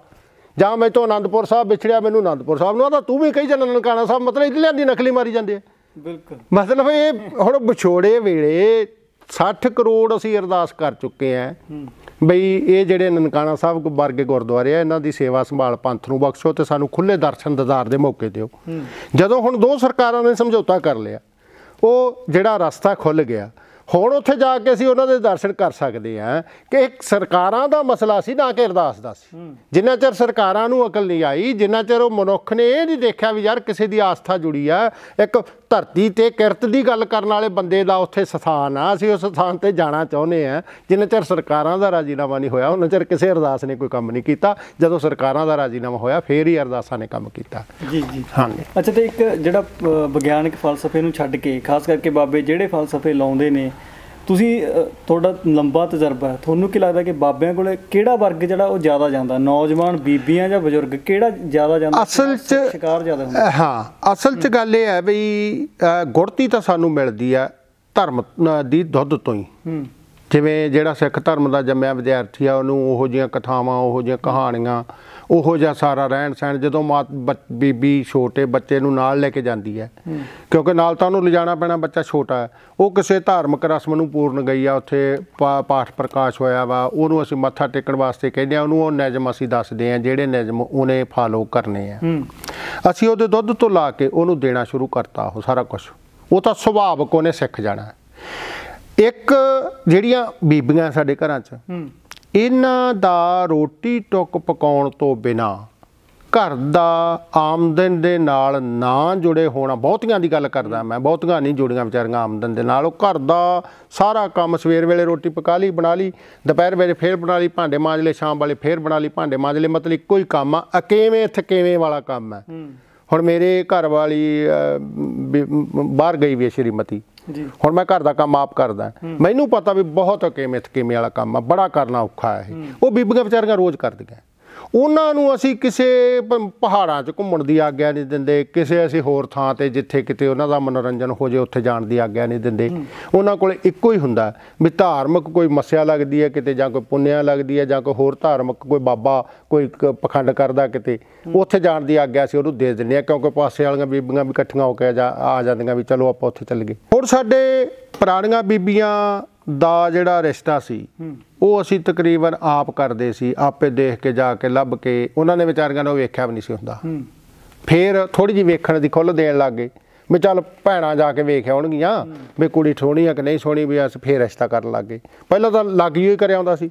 ਜਾਂ ਮੇਰੇ ਤੋਂ ਆਨੰਦਪੁਰ ਸਾਹਿਬ ਵਿਛੜਿਆ ਮੈਨੂੰ ਆਨੰਦਪੁਰ ਸਾਹਿਬ ਨੂੰ ਆਦਾ ਤੂੰ ਵੀ ਕਹੀ ਜਾਂਦਾ ਨਨਕਾਣਾ ਸਾਹਿਬ ਮਤਲਬ ਇਹਦੇ ਲਿਆਂਦੀ ਨਕਲੀ ਮਾਰੀ ਜਾਂਦੇ ਆ ਬਿਲਕੁਲ ਮਤਲਬ ਇਹ ਹੁਣ ਵਿਛੋੜੇ ਵੇਲੇ 60 ਕਰੋੜ ਅਸੀਂ ਅਰਦਾਸ ਕਰ ਚੁੱਕੇ ਆ ਬਈ ਇਹ ਜਿਹੜੇ ਨਨਕਾਣਾ ਸਾਹਿਬ ਵਰਗੇ ਗੁਰਦੁਆਰੇ ਆ ਇਹਨਾਂ ਦੀ ਸੇਵਾ ਸੰਭਾਲ ਪੰਥ ਨੂੰ ਬਖਸ਼ੋ ਤੇ ਸਾਨੂੰ ਖੁੱਲੇ ਦਰਸ਼ਨ ਦਦਾਰ ਦੇ ਮੌਕੇ ਦਿਓ ਜਦੋਂ ਹੁਣ ਦੋ ਸਰਕਾਰਾਂ ਨੇ ਸਮਝੌਤਾ ਕਰ ਲਿਆ ਉਹ ਜਿਹੜਾ ਰਸਤਾ ਖੁੱਲ ਗਿਆ ਹੁਣ ਉੱਥੇ ਜਾ ਕੇ ਅਸੀਂ ਉਹਨਾਂ ਦੇ ਦਰਸ਼ਨ ਕਰ ਸਕਦੇ ਆ ਕਿ ਇੱਕ ਸਰਕਾਰਾਂ ਦਾ ਮਸਲਾ ਸੀ ਨਾ ਕਿ ਅਰਦਾਸ ਦਾ ਸੀ ਜਿੰਨਾ ਚਿਰ ਸਰਕਾਰਾਂ ਨੂੰ ਅਕਲ ਨਹੀਂ ਆਈ ਜਿੰਨਾ ਚਿਰ ਉਹ ਮਨੁੱਖ ਨੇ ਇਹ ਨਹੀਂ ਦੇਖਿਆ ਵੀ ਯਾਰ ਕਿਸੇ ਦੀ ਆਸਥਾ ਜੁੜੀ ਆ ਇੱਕ ਧਰਤੀ ਤੇ ਕਿਰਤ ਦੀ ਗੱਲ ਕਰਨ ਵਾਲੇ ਬੰਦੇ ਦਾ ਉੱਥੇ ਸਥਾਨ ਆ ਅਸੀਂ ਉਸ ਸਥਾਨ ਤੇ ਜਾਣਾ ਚਾਹੁੰਦੇ ਆ ਜਿੰਨੇ ਚਿਰ ਸਰਕਾਰਾਂ ਦਾ ਰਾਜੀਨਾਮਾ ਨਹੀਂ ਹੋਇਆ ਉਹਨਾਂ ਚਿਰ ਕਿਸੇ ਅਰਦਾਸ ਨੇ ਕੋਈ ਕੰਮ ਨਹੀਂ ਕੀਤਾ ਜਦੋਂ ਸਰਕਾਰਾਂ ਦਾ ਰਾਜੀਨਾਮਾ ਹੋਇਆ ਫੇਰ ਹੀ ਅਰਦਾਸਾਂ ਨੇ ਕੰਮ ਕੀਤਾ ਜੀ ਜੀ ਹਾਂਜੀ ਅੱਛਾ ਤੇ ਇੱਕ ਜਿਹੜਾ ਵਿਗਿਆਨਿਕ ਫਲਸਫੇ ਨੂੰ ਛੱਡ ਕੇ ਖਾਸ ਕਰਕੇ ਬਾਬੇ ਜਿਹੜੇ ਫਲਸਫੇ ਲਾਉਂਦੇ ਨੇ ਤੁਸੀਂ ਤੁਹਾਡਾ ਲੰਬਾ ਤਜਰਬਾ ਹੈ ਤੁਹਾਨੂੰ ਕੀ ਲੱਗਦਾ ਕਿ ਬਾਬਿਆਂ ਕੋਲੇ ਕਿਹੜਾ ਵਰਗ ਜਿਹੜਾ ਉਹ ਜ਼ਿਆਦਾ ਜਾਂਦਾ ਨੌਜਵਾਨ ਬੀਬੀਆਂ ਜਾਂ ਬਜ਼ੁਰਗ ਕਿਹੜਾ ਜ਼ਿਆਦਾ ਜਾਂਦਾ ਅਸਲ 'ਚ ਸ਼ਿਕਾਰ ਜ਼ਿਆਦਾ ਹੁੰਦਾ ਹਾਂ ਅਸਲ 'ਚ ਗੱਲ ਇਹ ਹੈ ਬਈ ਗੁਰਤੀ ਤਾਂ ਸਾਨੂੰ ਮਿਲਦੀ ਆ ਧਰਮ ਦੀ ਦੁੱਧ ਤੋਂ ਹੀ ਜਿਵੇਂ ਜਿਹੜਾ ਸਿੱਖ ਧਰਮ ਦਾ ਜੰਮਿਆ ਵਿਦਿਆਰਥੀ ਆ ਉਹਨੂੰ ਉਹੋ ਜਿਹੀਆਂ ਕਥਾਵਾਂ ਉਹੋ ਜਿਹੀਆਂ ਕਹਾਣੀਆਂ ਉਹੋ ਜਿਹਾ ਸਾਰਾ ਰਹਿਣ ਸਹਿਣ ਜਦੋਂ ਮਾਂ ਬੀਬੀ ਛੋਟੇ ਬੱਚੇ ਨੂੰ ਨਾਲ ਲੈ ਕੇ ਜਾਂਦੀ ਹੈ ਕਿਉਂਕਿ ਨਾਲ ਤਾਂ ਉਹਨੂੰ ਲਿਜਾਣਾ ਪੈਣਾ ਬੱਚਾ ਛੋਟਾ ਹੈ ਉਹ ਕਿਸੇ ਧਾਰਮਿਕ ਰਸਮ ਨੂੰ ਪੂਰਨ ਗਈ ਆ ਉੱਥੇ ਪਾਠ ਪ੍ਰਕਾਸ਼ ਹੋਇਆ ਵਾ ਉਹਨੂੰ ਅਸੀਂ ਮੱਥਾ ਟੇਕਣ ਵਾਸਤੇ ਕਹਿੰਦੇ ਆ ਉਹਨੂੰ ਉਹ ਨਿਯਮ ਅਸੀਂ ਦੱਸਦੇ ਆ ਜਿਹੜੇ ਨਿਯਮ ਉਹਨੇ ਫਾਲੋ ਕਰਨੇ ਆ ਅਸੀਂ ਉਹਦੇ ਦੁੱਧ ਤੋਂ ਲਾ ਕੇ ਉਹਨੂੰ ਦੇਣਾ ਸ਼ੁਰੂ ਕਰਤਾ ਉਹ ਸਾਰਾ ਕੁਝ ਉਹ ਤਾਂ ਸੁਭਾਵਕ ਉਹਨੇ ਸਿੱਖ ਜਾਣਾ ਇੱਕ ਜਿਹੜੀਆਂ ਬੀਬੀਆਂ ਸਾਡੇ ਘਰਾਂ 'ਚ ਇਹਨਾਂ ਦਾ ਰੋਟੀ ਟੁੱਕ ਪਕਾਉਣ ਤੋਂ ਬਿਨਾ ਘਰ ਦਾ ਆਮਦਨ ਦੇ ਨਾਲ ਨਾ ਜੁੜੇ ਹੋਣਾ ਬਹੁਤੀਆਂ ਦੀ ਗੱਲ ਕਰਦਾ ਮੈਂ ਬਹੁਤੀਆਂ ਨਹੀਂ ਜੁੜੀਆਂ ਵਿਚਾਰੀਆਂ ਆਮਦਨ ਦੇ ਨਾਲ ਉਹ ਘਰ ਦਾ ਸਾਰਾ ਕੰਮ ਸਵੇਰ ਵੇਲੇ ਰੋਟੀ ਪਕਾ ਲਈ ਬਣਾ ਲਈ ਦੁਪਹਿਰ ਵੇਲੇ ਫੇਰ ਬਣਾ ਲਈ ਭਾਂਡੇ ਮਾਂਜ ਸ਼ਾਮ ਵਾਲੇ ਫੇਰ ਬਣਾ ਲਈ ਭਾਂਡੇ ਮਾਂਜ ਮਤਲਬ ਇੱਕੋ ਹੀ ਕੰਮ ਆ ਅਕੇਵੇਂ ਥਕੇਵੇਂ ਵਾਲਾ ਕੰਮ ਹੈ ਹੁਣ ਮੇਰੇ ਘਰ ਵਾਲੀ ਬਾਹਰ ਗਈ ਵੀ ਸ਼੍ਰੀਮਤੀ ਜੀ ਹੁਣ ਮੈਂ ਘਰ ਦਾ ਕੰਮ ਆਪ ਕਰਦਾ ਮੈਨੂੰ ਪਤਾ ਵੀ ਬਹੁਤ ਕਿਵੇਂ ਕਿਵੇਂ ਵਾਲਾ ਕੰਮ ਆ ਬੜਾ ਕਰਨਾ ਔਖਾ ਹੈ ਉਹ ਬੀਬੀਆਂ ਵਿਚਾਰੀਆਂ ਰੋਜ਼ ਕਰਦੀਆਂ ਉਹਨਾਂ ਨੂੰ ਅਸੀਂ ਕਿਸੇ ਪਹਾੜਾਂ 'ਚ ਘੁੰਮਣ ਦੀ ਆਗਿਆ ਨਹੀਂ ਦਿੰਦੇ ਕਿਸੇ ਅਸੀਂ ਹੋਰ ਥਾਂ ਤੇ ਜਿੱਥੇ ਕਿਤੇ ਉਹਨਾਂ ਦਾ ਮਨੋਰੰਜਨ ਹੋ ਜੇ ਉੱਥੇ ਜਾਣ ਦੀ ਆਗਿਆ ਨਹੀਂ ਦਿੰਦੇ ਉਹਨਾਂ ਕੋਲ ਇੱਕੋ ਹੀ ਹੁੰਦਾ ਵੀ ਧਾਰਮਿਕ ਕੋਈ ਮਸਿਆ ਲੱਗਦੀ ਹੈ ਕਿਤੇ ਜਾਂ ਕੋਈ ਪੁੰਨਿਆ ਲੱਗਦੀ ਹੈ ਜਾਂ ਕੋਈ ਹੋਰ ਧਾਰਮਿਕ ਕੋਈ ਬਾਬਾ ਕੋਈ ਪਖੰਡ ਕਰਦਾ ਕਿਤੇ ਉੱਥੇ ਜਾਣ ਦੀ ਆਗਿਆ ਸੀ ਉਹਨੂੰ ਦੇ ਦਿੰਦੇ ਆ ਕਿਉਂਕਿ ਪਾਸੇ ਵਾਲੀਆਂ ਬੀਬੀਆਂ ਵੀ ਇਕੱਠੀਆਂ ਹੋ ਕੇ ਆ ਜਾਂਦੀਆਂ ਵੀ ਚਲੋ ਆਪਾਂ ਉੱਥੇ ਚੱਲ ਗਏ ਹੋਰ ਸਾਡੇ ਪੁਰਾਣੀਆਂ ਬੀਬੀਆਂ ਦਾ ਜਿਹੜਾ ਰਿਸ਼ਤਾ ਸੀ ਉਹ ਅਸੀਂ ਤਕਰੀਬਨ ਆਪ ਕਰਦੇ ਸੀ ਆਪੇ ਦੇਖ ਕੇ ਜਾ ਕੇ ਲੱਭ ਕੇ ਉਹਨਾਂ ਨੇ ਵਿਚਾਰੀਆਂ ਨੂੰ ਵੇਖਿਆ ਵੀ ਨਹੀਂ ਸੀ ਹੁੰਦਾ ਫਿਰ ਥੋੜੀ ਜਿਹੀ ਵੇਖਣ ਦੀ ਖੁੱਲ ਦੇਣ ਲੱਗੇ ਵੀ ਚੱਲ ਭੈਣਾ ਜਾ ਕੇ ਵੇਖ ਆਉਣਗੀਆਂ ਵੀ ਕੁੜੀ ਸੋਹਣੀ ਆ ਕਿ ਨਹੀਂ ਸੋਹਣੀ ਵੀ ਅਸ ਫੇਰ ਰਿਸ਼ਤਾ ਕਰਨ ਲੱਗੇ ਪਹਿਲਾਂ ਤਾਂ ਲੱਗ ਹੀ ਕਰਿਆ ਹੁੰਦਾ ਸੀ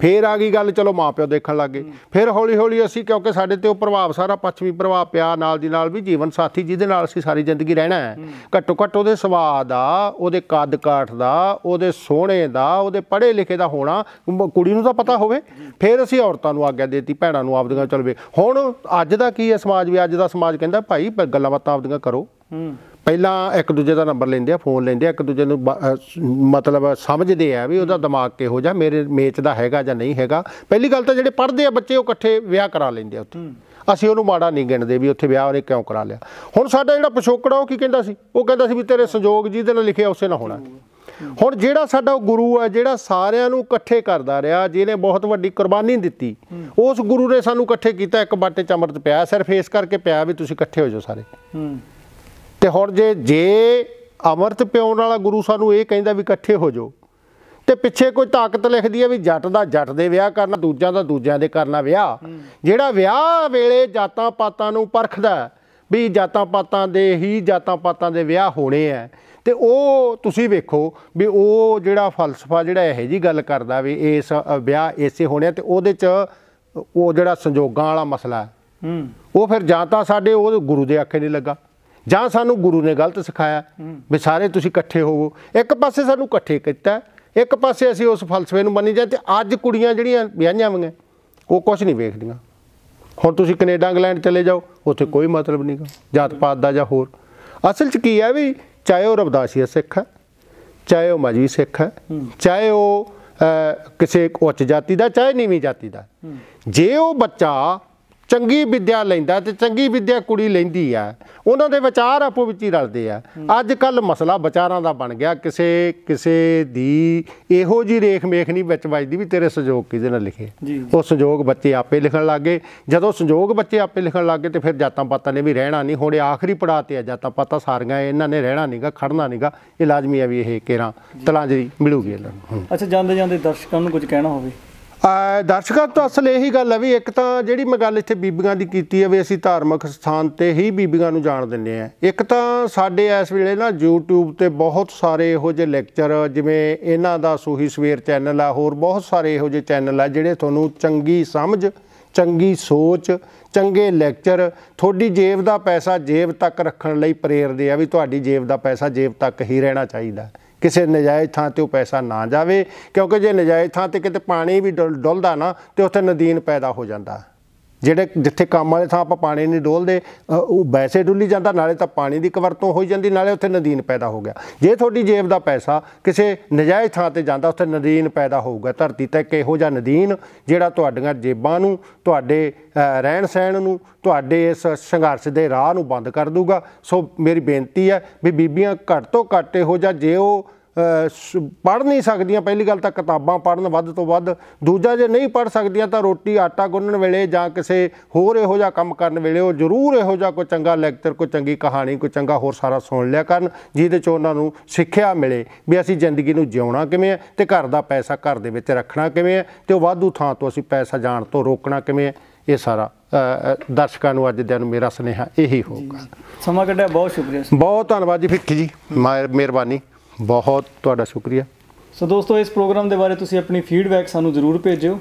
ਫੇਰ ਆ ਗਈ ਗੱਲ ਚਲੋ ਮਾਪਿਓ ਦੇਖਣ ਲੱਗੇ ਫੇਰ ਹੌਲੀ ਹੌਲੀ ਅਸੀਂ ਕਿਉਂਕਿ ਸਾਡੇ ਤੇ ਉਹ ਪ੍ਰਭਾਵ ਸਾਰਾ ਪੱਛਮੀ ਪ੍ਰਭਾਵ ਪਿਆ ਨਾਲ ਦੀ ਨਾਲ ਵੀ ਜੀਵਨ ਸਾਥੀ ਜਿਹਦੇ ਨਾਲ ਅਸੀਂ ਸਾਰੀ ਜ਼ਿੰਦਗੀ ਰਹਿਣਾ ਹੈ ਘੱਟੋ ਘੱਟ ਉਹਦੇ ਸਵਾਦ ਦਾ ਉਹਦੇ ਕੱਦ ਕਾਠ ਦਾ ਉਹਦੇ ਸੋਹਣੇ ਦਾ ਉਹਦੇ ਪੜ੍ਹੇ ਲਿਖੇ ਦਾ ਹੋਣਾ ਕੁੜੀ ਨੂੰ ਤਾਂ ਪਤਾ ਹੋਵੇ ਫੇਰ ਅਸੀਂ ਔਰਤਾਂ ਨੂੰ ਆਗਿਆ ਦੇਤੀ ਭੈਣਾਂ ਨੂੰ ਆਪਦੀਆਂ ਚਲਵੇ ਹੁਣ ਅੱਜ ਦਾ ਕੀ ਹੈ ਸਮਾਜ ਵੀ ਅੱਜ ਦਾ ਸਮਾਜ ਕਹਿੰਦਾ ਭਾਈ ਗੱਲਾਂ ਬਾਤਾਂ ਆਪਦੀਆਂ ਕਰੋ ਪਹਿਲਾਂ ਇੱਕ ਦੂਜੇ ਦਾ ਨੰਬਰ ਲੈਂਦੇ ਆ ਫੋਨ ਲੈਂਦੇ ਆ ਇੱਕ ਦੂਜੇ ਨੂੰ ਮਤਲਬ ਸਮਝਦੇ ਆ ਵੀ ਉਹਦਾ ਦਿਮਾਗ ਕਿਹੋ ਜਿਹਾ ਮੇਰੇ ਮੇਚ ਦਾ ਹੈਗਾ ਜਾਂ ਨਹੀਂ ਹੈਗਾ ਪਹਿਲੀ ਗੱਲ ਤਾਂ ਜਿਹੜੇ ਪੜ੍ਹਦੇ ਆ ਬੱਚੇ ਉਹ ਇਕੱਠੇ ਵਿਆਹ ਕਰਾ ਲੈਂਦੇ ਆ ਉੱਥੇ ਅਸੀਂ ਉਹਨੂੰ ਮਾੜਾ ਨਹੀਂ ਗਿਣਦੇ ਵੀ ਉੱਥੇ ਵਿਆਹ ਉਹਨੇ ਕਿਉਂ ਕਰਾ ਲਿਆ ਹੁਣ ਸਾਡਾ ਜਿਹੜਾ ਪਿਛੋਕੜਾ ਉਹ ਕੀ ਕਹਿੰਦਾ ਸੀ ਉਹ ਕਹਿੰਦਾ ਸੀ ਵੀ ਤੇਰੇ ਸੰਜੋਗ ਜਿਹਦੇ ਨਾਲ ਲਿਖਿਆ ਉਸੇ ਨਾਲ ਹੋਣਾ ਹੁਣ ਜਿਹੜਾ ਸਾਡਾ ਗੁਰੂ ਆ ਜਿਹੜਾ ਸਾਰਿਆਂ ਨੂੰ ਇਕੱਠੇ ਕਰਦਾ ਰਿਹਾ ਜਿਹਨੇ ਬਹੁਤ ਵੱਡੀ ਕੁਰਬਾਨੀ ਦਿੱਤੀ ਉਸ ਗੁਰੂ ਨੇ ਸਾਨੂੰ ਇਕੱਠੇ ਕੀਤਾ ਇੱਕ ਬਾਟੇ ਚਮਰਤ ਪਿਆ ਸਿਰਫ ਇਸ ਕਰਕੇ ਪਿਆ ਵੀ ਤੁਸੀਂ ਇਕੱਠੇ ਹੋ ਜਾਓ ਸਾਰੇ ਹੂੰ ਤੇ ਹੁਣ ਜੇ ਜੇ ਅਮਰਤ ਪਿਉਣ ਵਾਲਾ ਗੁਰੂ ਸਾਨੂੰ ਇਹ ਕਹਿੰਦਾ ਵੀ ਇਕੱਠੇ ਹੋ ਜਾਓ ਤੇ ਪਿੱਛੇ ਕੋਈ ਤਾਕਤ ਲਿਖਦੀ ਹੈ ਵੀ ਜੱਟ ਦਾ ਜੱਟ ਦੇ ਵਿਆਹ ਕਰਨਾ ਦੂਜਾ ਦਾ ਦੂਜਿਆਂ ਦੇ ਕਰਨਾ ਵਿਆਹ ਜਿਹੜਾ ਵਿਆਹ ਵੇਲੇ ਜਾਤਾਂ ਪਾਤਾਂ ਨੂੰ ਪਰਖਦਾ ਵੀ ਜਾਤਾਂ ਪਾਤਾਂ ਦੇ ਹੀ ਜਾਤਾਂ ਪਾਤਾਂ ਦੇ ਵਿਆਹ ਹੋਣੇ ਆ ਤੇ ਉਹ ਤੁਸੀਂ ਵੇਖੋ ਵੀ ਉਹ ਜਿਹੜਾ ਫਲਸਫਾ ਜਿਹੜਾ ਇਹ ਜੀ ਗੱਲ ਕਰਦਾ ਵੀ ਇਸ ਵਿਆਹ ਐਸੇ ਹੋਣੇ ਤੇ ਉਹਦੇ ਚ ਉਹ ਜਿਹੜਾ ਸੰਜੋਗਾਂ ਵਾਲਾ ਮਸਲਾ ਹੂੰ ਉਹ ਫਿਰ ਜਾਂ ਤਾਂ ਸਾਡੇ ਉਹ ਗੁਰੂ ਦੇ ਆਖੇ ਨਹੀਂ ਲੱਗਾ ਜਾਂ ਸਾਨੂੰ ਗੁਰੂ ਨੇ ਗਲਤ ਸਿਖਾਇਆ ਵੀ ਸਾਰੇ ਤੁਸੀਂ ਇਕੱਠੇ ਹੋਵੋ ਇੱਕ ਪਾਸੇ ਸਾਨੂੰ ਇਕੱਠੇ ਕੀਤਾ ਇੱਕ ਪਾਸੇ ਅਸੀਂ ਉਸ ਫਲਸਫੇ ਨੂੰ ਮੰਨੀ ਜਾਂਦੇ ਅੱਜ ਕੁੜੀਆਂ ਜਿਹੜੀਆਂ ਵਿਆਹਾਂ ਹੋਈਆਂ ਉਹ ਕੁਝ ਨਹੀਂ ਵੇਖਦੀਆਂ ਹੁਣ ਤੁਸੀਂ ਕੈਨੇਡਾ ਇੰਗਲੈਂਡ ਚਲੇ ਜਾਓ ਉੱਥੇ ਕੋਈ ਮਤਲਬ ਨਹੀਂਗਾ ਜਾਤ ਪਾਤ ਦਾ ਜਾਂ ਹੋਰ ਅਸਲ 'ਚ ਕੀ ਹੈ ਵੀ ਚਾਹੇ ਉਹ ਰਬਦਾਸੀਆ ਸਿੱਖ ਹੈ ਚਾਹੇ ਉਹ ਮਾਜੀ ਸਿੱਖ ਹੈ ਚਾਹੇ ਉਹ ਕਿਸੇ ਉੱਚ ਜਾਤੀ ਦਾ ਚਾਹੇ ਨੀਵੀਂ ਜਾਤੀ ਦਾ ਜੇ ਉਹ ਬੱਚਾ ਚੰਗੀ ਵਿੱਦਿਆ ਲੈਂਦਾ ਤੇ ਚੰਗੀ ਵਿੱਦਿਆ ਕੁੜੀ ਲੈਂਦੀ ਆ ਉਹਨਾਂ ਦੇ ਵਿਚਾਰ ਆਪੋ ਵਿੱਚ ਹੀ ਰਲਦੇ ਆ ਅੱਜ ਕੱਲ ਮਸਲਾ ਵਿਚਾਰਾਂ ਦਾ ਬਣ ਗਿਆ ਕਿਸੇ ਕਿਸੇ ਦੀ ਇਹੋ ਜੀ ਰੇਖ-ਮੇਖ ਨਹੀਂ ਵਿੱਚ ਵੱਜਦੀ ਵੀ ਤੇਰੇ ਸੰਯੋਗ ਕਿਹਦੇ ਨਾਲ ਲਿਖੇ ਉਹ ਸੰਯੋਗ ਬੱਚੇ ਆਪੇ ਲਿਖਣ ਲੱਗੇ ਜਦੋਂ ਸੰਯੋਗ ਬੱਚੇ ਆਪੇ ਲਿਖਣ ਲੱਗੇ ਤੇ ਫਿਰ ਜਾਤਾਂ ਪਾਤਾਂ ਨੇ ਵੀ ਰਹਿਣਾ ਨਹੀਂ ਹੁਣ ਆਖਰੀ ਪੜਾਅ ਤੇ ਆ ਜਾਤਾਂ ਪਾਤਾਂ ਸਾਰੀਆਂ ਇਹਨਾਂ ਨੇ ਰਹਿਣਾ ਨਹੀਂਗਾ ਖੜਨਾ ਨਹੀਂਗਾ ਇਹ ਲਾਜ਼ਮੀ ਆ ਵੀ ਇਹ ਕੇਰਾ ਤਲਾਜਰੀ ਮਿਲੂਗੀ ਇਹਨਾਂ ਨੂੰ ਅੱਛਾ ਜਾਂਦੇ ਜਾਂਦੇ ਦਰਸ਼ਕਾਂ ਨੂੰ ਕੁਝ ਕਹਿਣਾ ਹੋਵੇ ਦਰਸ਼ਕਾਂ ਤੋਂ ਅਸਲ ਇਹੀ ਗੱਲ ਹੈ ਵੀ ਇੱਕ ਤਾਂ ਜਿਹੜੀ ਮੈਂ ਗੱਲ ਇੱਥੇ ਬੀਬੀਆਂ ਦੀ ਕੀਤੀ ਹੈ ਵੀ ਅਸੀਂ ਧਾਰਮਿਕ ਸਥਾਨ ਤੇ ਹੀ ਬੀਬੀਆਂ ਨੂੰ ਜਾਣ ਦਿੰਦੇ ਆ ਇੱਕ ਤਾਂ ਸਾਡੇ ਇਸ ਵੇਲੇ ਨਾ YouTube ਤੇ ਬਹੁਤ ਸਾਰੇ ਇਹੋ ਜਿਹੇ ਲੈਕਚਰ ਜਿਵੇਂ ਇਹਨਾਂ ਦਾ ਸੋਹੀ ਸਵੇਰ ਚੈਨਲ ਆ ਹੋਰ ਬਹੁਤ ਸਾਰੇ ਇਹੋ ਜਿਹੇ ਚੈਨਲ ਆ ਜਿਹੜੇ ਤੁਹਾਨੂੰ ਚੰਗੀ ਸਮਝ ਚੰਗੀ ਸੋਚ ਚੰਗੇ ਲੈਕਚਰ ਤੁਹਾਡੀ ਜੇਬ ਦਾ ਪੈਸਾ ਜੇਬ ਤੱਕ ਰੱਖਣ ਲਈ ਪ੍ਰੇਰਦੇ ਆ ਵੀ ਤੁਹਾਡੀ ਜੇਬ ਦਾ ਪੈਸਾ ਜੇਬ ਤੱਕ ਹੀ ਰਹਿਣਾ ਚਾਹੀਦਾ ਕਿਸੇ ਨਜਾਇਜ਼ ਥਾਂ ਤੇ ਉਹ ਪੈਸਾ ਨਾ ਜਾਵੇ ਕਿਉਂਕਿ ਜੇ ਨਜਾਇਜ਼ ਥਾਂ ਤੇ ਕਿਤੇ ਪਾਣੀ ਵੀ ਡੁੱਲਦਾ ਨਾ ਤੇ ਉੱਥੇ ਨਦੀਨ ਪੈਦਾ ਹੋ ਜਾਂਦਾ ਜਿਹੜੇ ਜਿੱਥੇ ਕੰਮ ਵਾਲੇ ਥਾਂ ਆਪਾਂ ਪਾਣੀ ਨਹੀਂ ਡੋਲਦੇ ਉਹ ਵੈਸੇ ਡੁੱਲੀ ਜਾਂਦਾ ਨਾਲੇ ਤਾਂ ਪਾਣੀ ਦੀ ਕਵਰਤੋਂ ਹੋਈ ਜਾਂਦੀ ਨਾਲੇ ਉੱਥੇ ਨਦੀਨ ਪੈਦਾ ਹੋ ਗਿਆ ਜੇ ਤੁਹਾਡੀ ਜੇਬ ਦਾ ਪੈਸਾ ਕਿਸੇ ਨਜਾਇਜ਼ ਥਾਂ ਤੇ ਜਾਂਦਾ ਉੱਥੇ ਨਦੀਨ ਪੈਦਾ ਹੋਊਗਾ ਧਰਤੀ ਤੇ ਕਿਹੋ ਜਿਹਾ ਨਦੀਨ ਜਿਹੜਾ ਤੁਹਾਡੀਆਂ ਜੇਬਾਂ ਨੂੰ ਤੁਹਾਡੇ ਰਹਿਣ ਸਹਿਣ ਨੂੰ ਤੁਹਾਡੇ ਇਸ ਸੰਘਰਸ਼ ਦੇ ਰਾਹ ਨੂੰ ਬੰਦ ਕਰ ਦੂਗਾ ਸੋ ਮੇਰੀ ਬੇਨਤੀ ਹੈ ਵੀ ਬੀਬੀਆਂ ਘੱਟ ਤੋਂ ਘੱਟ ਇਹੋ ਜਿਹਾ ਜੇ ਉਹ ਪੜ੍ਹ ਨਹੀਂ ਸਕਦੀਆਂ ਪਹਿਲੀ ਗੱਲ ਤਾਂ ਕਿਤਾਬਾਂ ਪੜ੍ਹਨ ਵੱਧ ਤੋਂ ਵੱਧ ਦੂਜਾ ਜੇ ਨਹੀਂ ਪੜ੍ਹ ਸਕਦੀਆਂ ਤਾਂ ਰੋਟੀ ਆਟਾ ਗੁੰਨਣ ਵੇਲੇ ਜਾਂ ਕਿਸੇ ਹੋਰ ਇਹੋ ਜਿਹਾ ਕੰਮ ਕਰਨ ਵੇਲੇ ਉਹ ਜ਼ਰੂਰ ਇਹੋ ਜਿਹਾ ਕੋਈ ਚੰਗਾ ਲੈਕਚਰ ਕੋਈ ਚੰਗੀ ਕਹਾਣੀ ਕੋਈ ਚੰਗਾ ਹੋਰ ਸਾਰਾ ਸੁਣ ਲਿਆ ਕਰਨ ਜਿਹਦੇ 'ਚ ਉਹਨਾਂ ਨੂੰ ਸਿੱਖਿਆ ਮਿਲੇ ਵੀ ਅਸੀਂ ਜ਼ਿੰਦਗੀ ਨੂੰ ਜਿਉਣਾ ਕਿਵੇਂ ਹੈ ਤੇ ਘਰ ਦਾ ਪੈਸਾ ਘਰ ਦੇ ਵਿੱਚ ਰੱਖਣਾ ਕਿਵੇਂ ਹੈ ਤੇ ਉਹ ਵਾਧੂ ਥਾਂ ਤੋਂ ਅਸੀਂ ਪੈਸਾ ਜਾਣ ਤੋਂ ਰੋਕਣਾ ਕਿਵੇਂ ਹੈ ਇਹ ਸਾਰਾ ਦਰਸ਼ਕਾਂ ਨੂੰ ਅੱਜ ਦਿਨ ਮੇਰਾ ਸੁਨੇਹਾ ਇਹੀ ਹੋਊਗਾ ਸਮਾਂ ਕੱਢਿਆ ਬਹੁਤ ਸ਼ੁਕਰੀਆ ਬਹੁਤ ਧੰਨਵਾਦ ਜੀ ਫਿੱਕੀ ਜੀ ਮਿਹਰਬਾਨੀ ਬਹੁਤ ਤੁਹਾਡਾ ਸ਼ੁਕਰੀਆ ਸੋ ਦੋਸਤੋ ਇਸ ਪ੍ਰੋਗਰਾਮ ਦੇ ਬਾਰੇ ਤੁਸੀਂ ਆਪਣੀ ਫੀਡਬੈਕ ਸਾਨੂੰ ਜ਼ਰੂਰ ਭੇਜਿਓ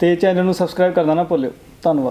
ਤੇ ਚੈਨਲ ਨੂੰ ਸਬਸਕ੍ਰਾਈਬ ਕਰਨਾ ਨਾ ਭੁੱਲਿਓ ਧੰਨਵਾਦ